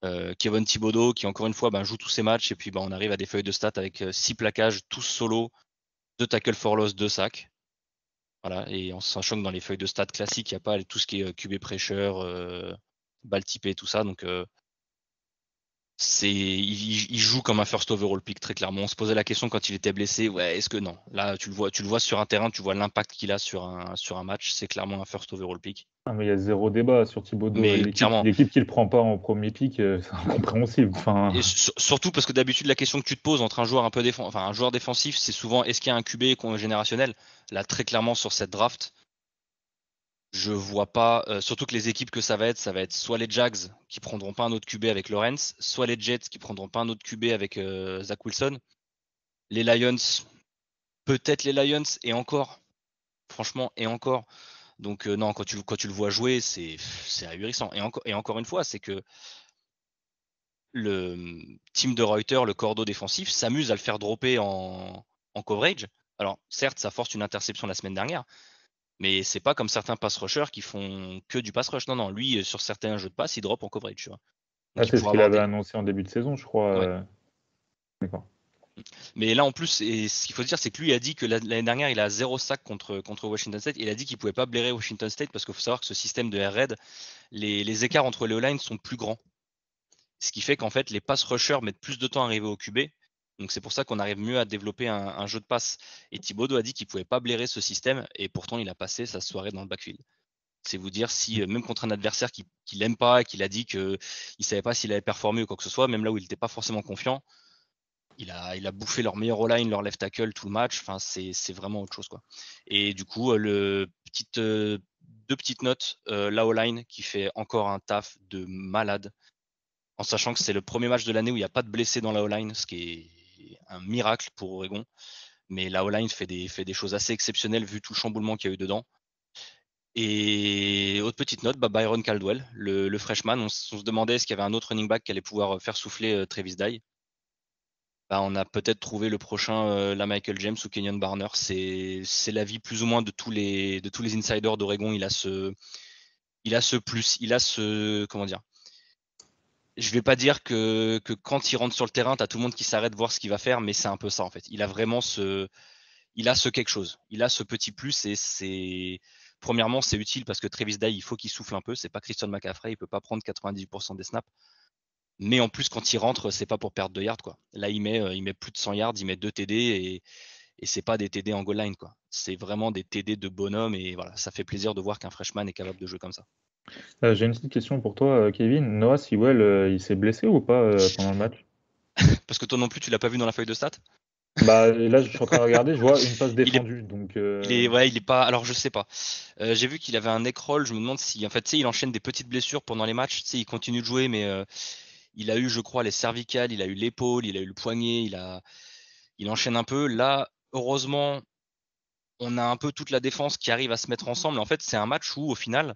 Euh, Kevin Thibodeau qui encore une fois ben, joue tous ses matchs et puis ben, on arrive à des feuilles de stats avec 6 euh, plaquages, tous solo, 2 tackles for loss, 2 sacs. Voilà, et en sachant que dans les feuilles de stats classiques, il n'y a pas tout ce qui est euh, QB pressure, euh, balle typée, tout ça. Donc c'est il, joue comme un first overall pick très clairement. On se posait la question quand il était blessé, ouais, est-ce que non Là, tu le vois, tu le vois sur un terrain, tu vois l'impact qu'il a sur un sur un match, c'est clairement un first overall pick. Ah, mais il y a zéro débat sur Thibaudot. L'équipe qui le prend pas en premier pick, euh, c'est incompréhensible. Enfin... surtout parce que d'habitude la question que tu te poses entre un joueur un peu défensif, enfin un joueur défensif, c'est souvent est-ce qu'il y a un QB générationnel. Là, très clairement sur cette draft, je vois pas, euh, surtout que les équipes que ça va être, ça va être soit les Jags qui prendront pas un autre QB avec Lawrence, soit les Jets qui prendront pas un autre QB avec euh, Zach Wilson. Les Lions, peut-être les Lions, et encore, franchement, et encore. Donc euh, non, quand tu, le vois jouer, c'est ahurissant. Et, et encore une fois, c'est que le team de Reuters le cordeau défensif, s'amuse à le faire dropper en coverage. Alors certes, ça force une interception la semaine dernière, mais c'est pas comme certains pass rushers qui font que du pass rush. Non, non, lui, euh, sur certains jeux de passe, il drop en coverage. Tu ah, c'est ce qu'il avait annoncé en début de saison, je crois. Euh, d'accord. Mais là, en plus, ce qu'il faut dire, c'est que lui a dit que l'année dernière, il a zéro sac contre, contre Washington State. Il a dit qu'il ne pouvait pas blairer Washington State parce qu'il faut savoir que ce système de air raid, les, les écarts entre les lines sont plus grands. Ce qui fait qu'en fait, les pass rushers mettent plus de temps à arriver au QB donc c'est pour ça qu'on arrive mieux à développer un, jeu de passe. Et Thibaudot a dit qu'il ne pouvait pas blairer ce système et pourtant il a passé sa soirée dans le backfield. C'est vous dire si, euh, même contre un adversaire qui l'aime pas, et qu'il a dit qu'il ne savait pas s'il avait performé ou quoi que ce soit, même là où il n'était pas forcément confiant, il a, bouffé leur meilleur all-line, leur left tackle tout le match. Enfin, c'est vraiment autre chose. Quoi. Et du coup, euh, le euh, deux petites notes. la all-line qui fait encore un taf de malade en sachant que c'est le premier match de l'année où il n'y a pas de blessé dans la all line ce qui est un miracle pour Oregon. Mais la O-line fait des, fait des choses assez exceptionnelles vu tout le chamboulement qu'il y a eu dedans. Et autre petite note, bah Byron Caldwell, le, freshman, on, se demandait est-ce qu'il y avait un autre running back qui allait pouvoir euh, faire souffler euh, Travis Dye. Bah, on a peut-être trouvé le prochain, euh, la Michael James ou Kenyon Barner. C'est, c'est l'avis plus ou moins de tous les, de tous les insiders d'Oregon. Il a ce, il a ce plus, il a ce, comment dire, je vais pas dire que, quand il rentre sur le terrain, tu as tout le monde qui s'arrête voir ce qu'il va faire, mais c'est un peu ça en fait. Il a vraiment ce, il a ce quelque chose, il a ce petit plus et c'est, premièrement, c'est utile parce que Travis Day, il faut qu'il souffle un peu. C'est pas Christian McCaffrey, il peut pas prendre 98% des snaps. Mais en plus, quand il rentre, c'est pas pour perdre 2 yards quoi. Là, il met, euh, il met plus de 100 yards, il met 2 TD et, et c'est pas des TD en goal line quoi. C'est vraiment des TD de bonhomme et voilà, ça fait plaisir de voir qu'un freshman est capable de jouer comme ça. Euh, j'ai une petite question pour toi, euh, Kevin. Noah Sewell, euh, il s'est blessé ou pas pendant le match Parce que toi non plus, tu l'as pas vu dans la feuille de stats bah, là, je suis en train de regarder, je vois une face défendue. donc, ouais, pas. Alors, je sais pas. J'ai vu qu'il avait un neck roll. Je me demande si, en fait, il enchaîne des petites blessures pendant les matchs. il continue de jouer, mais il a eu, je crois, les cervicales, il a eu l'épaule, il a eu le poignet, il a, il enchaîne un peu. Là, heureusement, on a un peu toute la défense qui arrive à se mettre ensemble. En fait, c'est un match où, au final,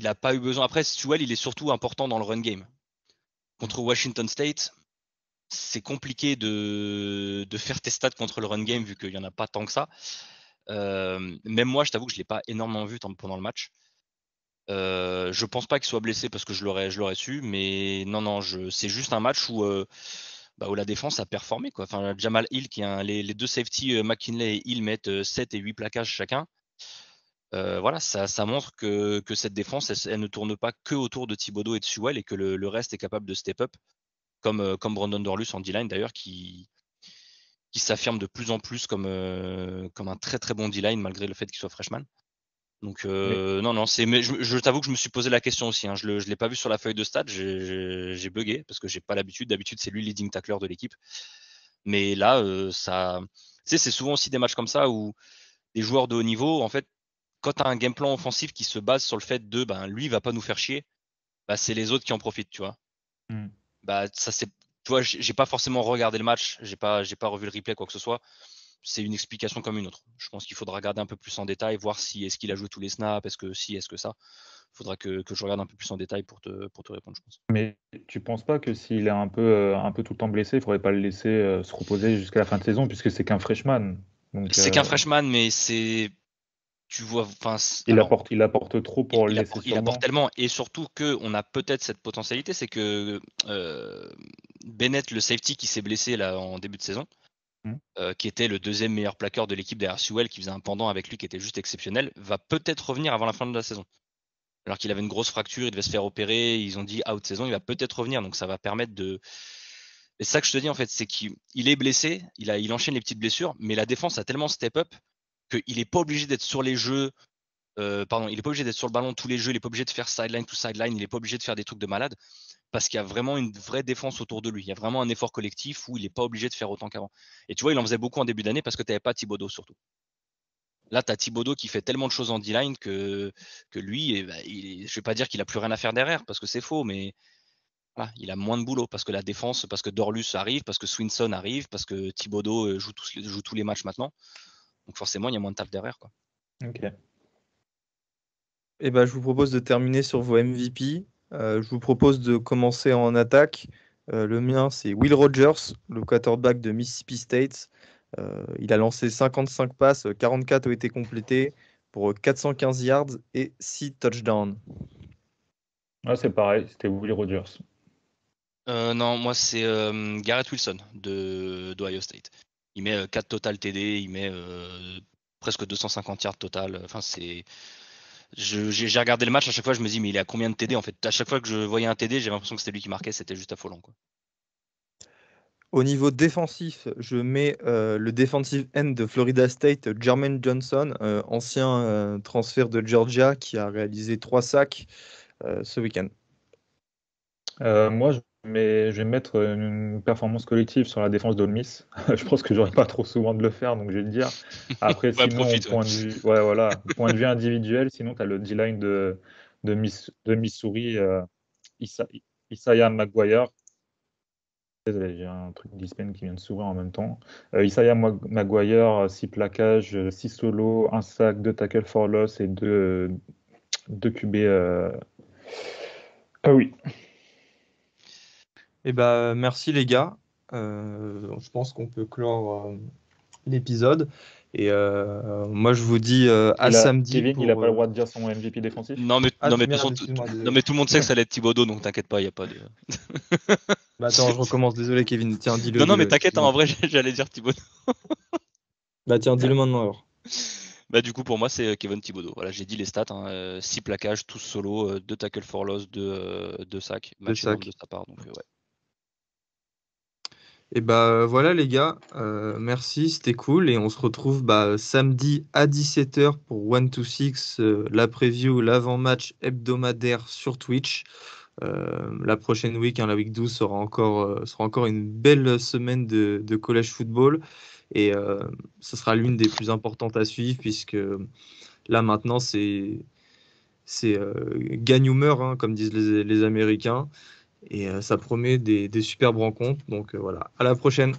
il n'a pas eu besoin. Après, Sewell, il est surtout important dans le run game. Contre Washington State, c'est compliqué de, faire tes stats contre le run game vu qu'il n'y en a pas tant que ça. Euh, même moi, je t'avoue que je ne l'ai pas énormément vu pendant le match. Je euh, je pense pas qu'il soit blessé parce que je l'aurais, su, mais non, non, c'est juste un match où, euh, bah, la défense a performé. Jamal Hill, qui les, deux safety McKinley et Hill mettent 7 et 8 plaquages chacun voilà, ça, ça montre que, que, cette défense, elle, ne tourne pas que autour de Thibodeau et de suwell et que le, reste est capable de step up, comme, comme Brandon Dorlus en D-line d'ailleurs, qui, qui s'affirme de plus en plus comme, comme un très très bon D-line malgré le fait qu'il soit freshman. Donc non, non, c'est. Mais je, t'avoue que je me suis posé la question aussi. Hein, je ne l'ai pas vu sur la feuille de stade, j'ai bugué parce que j'ai pas l'habitude. D'habitude, c'est lui le leading tackler de l'équipe. Mais là, ça. c'est souvent aussi des matchs comme ça où des joueurs de haut niveau, en fait, quand tu as un game plan offensif qui se base sur le fait de ben, lui, il va pas nous faire chier, bah, c'est les autres qui en profitent, tu vois. Hmm. Bah, ça, c'est, tu j'ai pas forcément regardé le match, j'ai pas, j'ai pas revu le replay, quoi que ce soit. C'est une explication comme une autre. Je pense qu'il faudra regarder un peu plus en détail, voir si est-ce qu'il a joué tous les snaps, est-ce que si, est-ce que ça. Il faudra que, je regarde un peu plus en détail pour te, pour te répondre, je pense. Mais tu penses pas que s'il est un peu, euh, un peu tout le temps blessé, il faudrait pas le laisser euh, se reposer jusqu'à la fin de saison, puisque c'est qu'un freshman. c'est euh, qu'un freshman, mais c'est tu vois, enfin, il apporte, il apporte trop pour il, il apporte tellement, et surtout qu'on a peut-être cette potentialité, c'est que euh, Bennett, le safety qui s'est blessé là en début de saison, hum. euh, qui était le deuxième meilleur plaqueur de l'équipe derrière Sewell, qui faisait un pendant avec lui qui était juste exceptionnel, va peut-être revenir avant la fin de la saison. Alors qu'il avait une grosse fracture, il devait se faire opérer, ils ont dit out saison, il va peut-être revenir, donc ça va permettre de. C'est ça que je te dis en fait, c'est qu'il est blessé, il, il enchaîne les petites blessures, mais la défense a tellement step up qu'il n'est pas obligé d'être sur les jeux, euh, pardon, il n'est pas obligé d'être sur le ballon tous les jeux, il n'est pas obligé de faire sideline to sideline, il n'est pas obligé de faire des trucs de malade, parce qu'il y a vraiment une vraie défense autour de lui. Il y a vraiment un effort collectif où il n'est pas obligé de faire autant qu'avant. Et tu vois, il en faisait beaucoup en début d'année parce que tu n'avais pas Thibodeau surtout. Là, tu as Thibodeau qui fait tellement de choses en D-line que, que lui, eh ben, je ne vais pas dire qu'il a plus rien à faire derrière, parce que c'est faux, mais il a moins de boulot, parce que la défense, parce que Dorlus arrive, parce que Swinson arrive, parce que Thibodeau euh, joue tous les matchs maintenant. Donc forcément, il y a moins de taf derrière. Quoi. Ok. Eh ben, je vous propose de terminer sur vos MVP. Euh, je vous propose de commencer en attaque. Euh, le mien, c'est Will Rogers, le quarterback de Mississippi State. Euh, il a lancé 55 passes, 44 ont été complétées pour 415 yards et 6 touchdowns. Ah, c'est pareil, c'était Will Rogers. non, moi c'est Garrett Wilson de d'Ohio State. Il met 4 euh, total TD, il met euh, presque 250 yards total. Enfin, c'est. J'ai regardé le match, à chaque fois je me dis, mais il est à combien de TD En fait, à chaque fois que je voyais un TD, j'avais l'impression que c'était lui qui marquait, c'était juste affolant. Quoi. Au niveau défensif, je mets euh, le defensive end de Florida State, Jermaine Johnson, ancien transfert de Georgia, qui a réalisé trois sacs ce week-end. moi, mais je vais mettre une performance collective sur la défense d'Olmis. je pense que j'aurais pas trop souvent de le faire, donc je vais le dire. Après, sinon, point, de vue, voilà, point de vue individuel, sinon tu as le D-line de, de, Miss, de Missouri, euh, Isaiah Maguire j'ai un truc d'Ispen qui vient de s'ouvrir en même temps. Euh, Isaiah Maguire 6 euh, plaquages, 6 solos, 1 sac, 2 tackles for loss et 2 deux, QB. Ah oui. Eh ben, merci les gars. Euh, je pense qu'on peut clore euh, l'épisode. Et euh, moi, je vous dis à samedi. Kevin, il n'a pas le droit de dire son MVP défensif Non, mais, ah, non, mais, tout le monde sait que ça allait être Thibaudot, donc t'inquiète pas, il n'y a pas de. bah, attends, je recommence, désolé Kevin. Tiens, dis-le. Non, non, mais t'inquiète, hein, en vrai, j'allais dire Thibaudot. bah, tiens, dis-le maintenant alors. Bah, du coup, pour moi, c'est Kevin Thibaudot. Voilà, j'ai dit les stats 6 hein, plaquages, tous solo, 2 tackles for loss, 2 sacs, match de sa part. Donc, ouais. Et eh bah ben, euh, voilà les gars, euh, merci, c'était cool et on se retrouve bah, samedi à 17h pour 1-2-6, euh, la preview, l'avant-match hebdomadaire sur Twitch. la prochaine week, hein, la week 12, sera encore, sera encore une belle semaine de, de collège football et ce sera l'une des plus importantes à suivre puisque là maintenant c'est gagne ou hein, comme disent les, les Américains. Et euh, ça promet des, superbes rencontres. Donc euh, voilà, à la prochaine.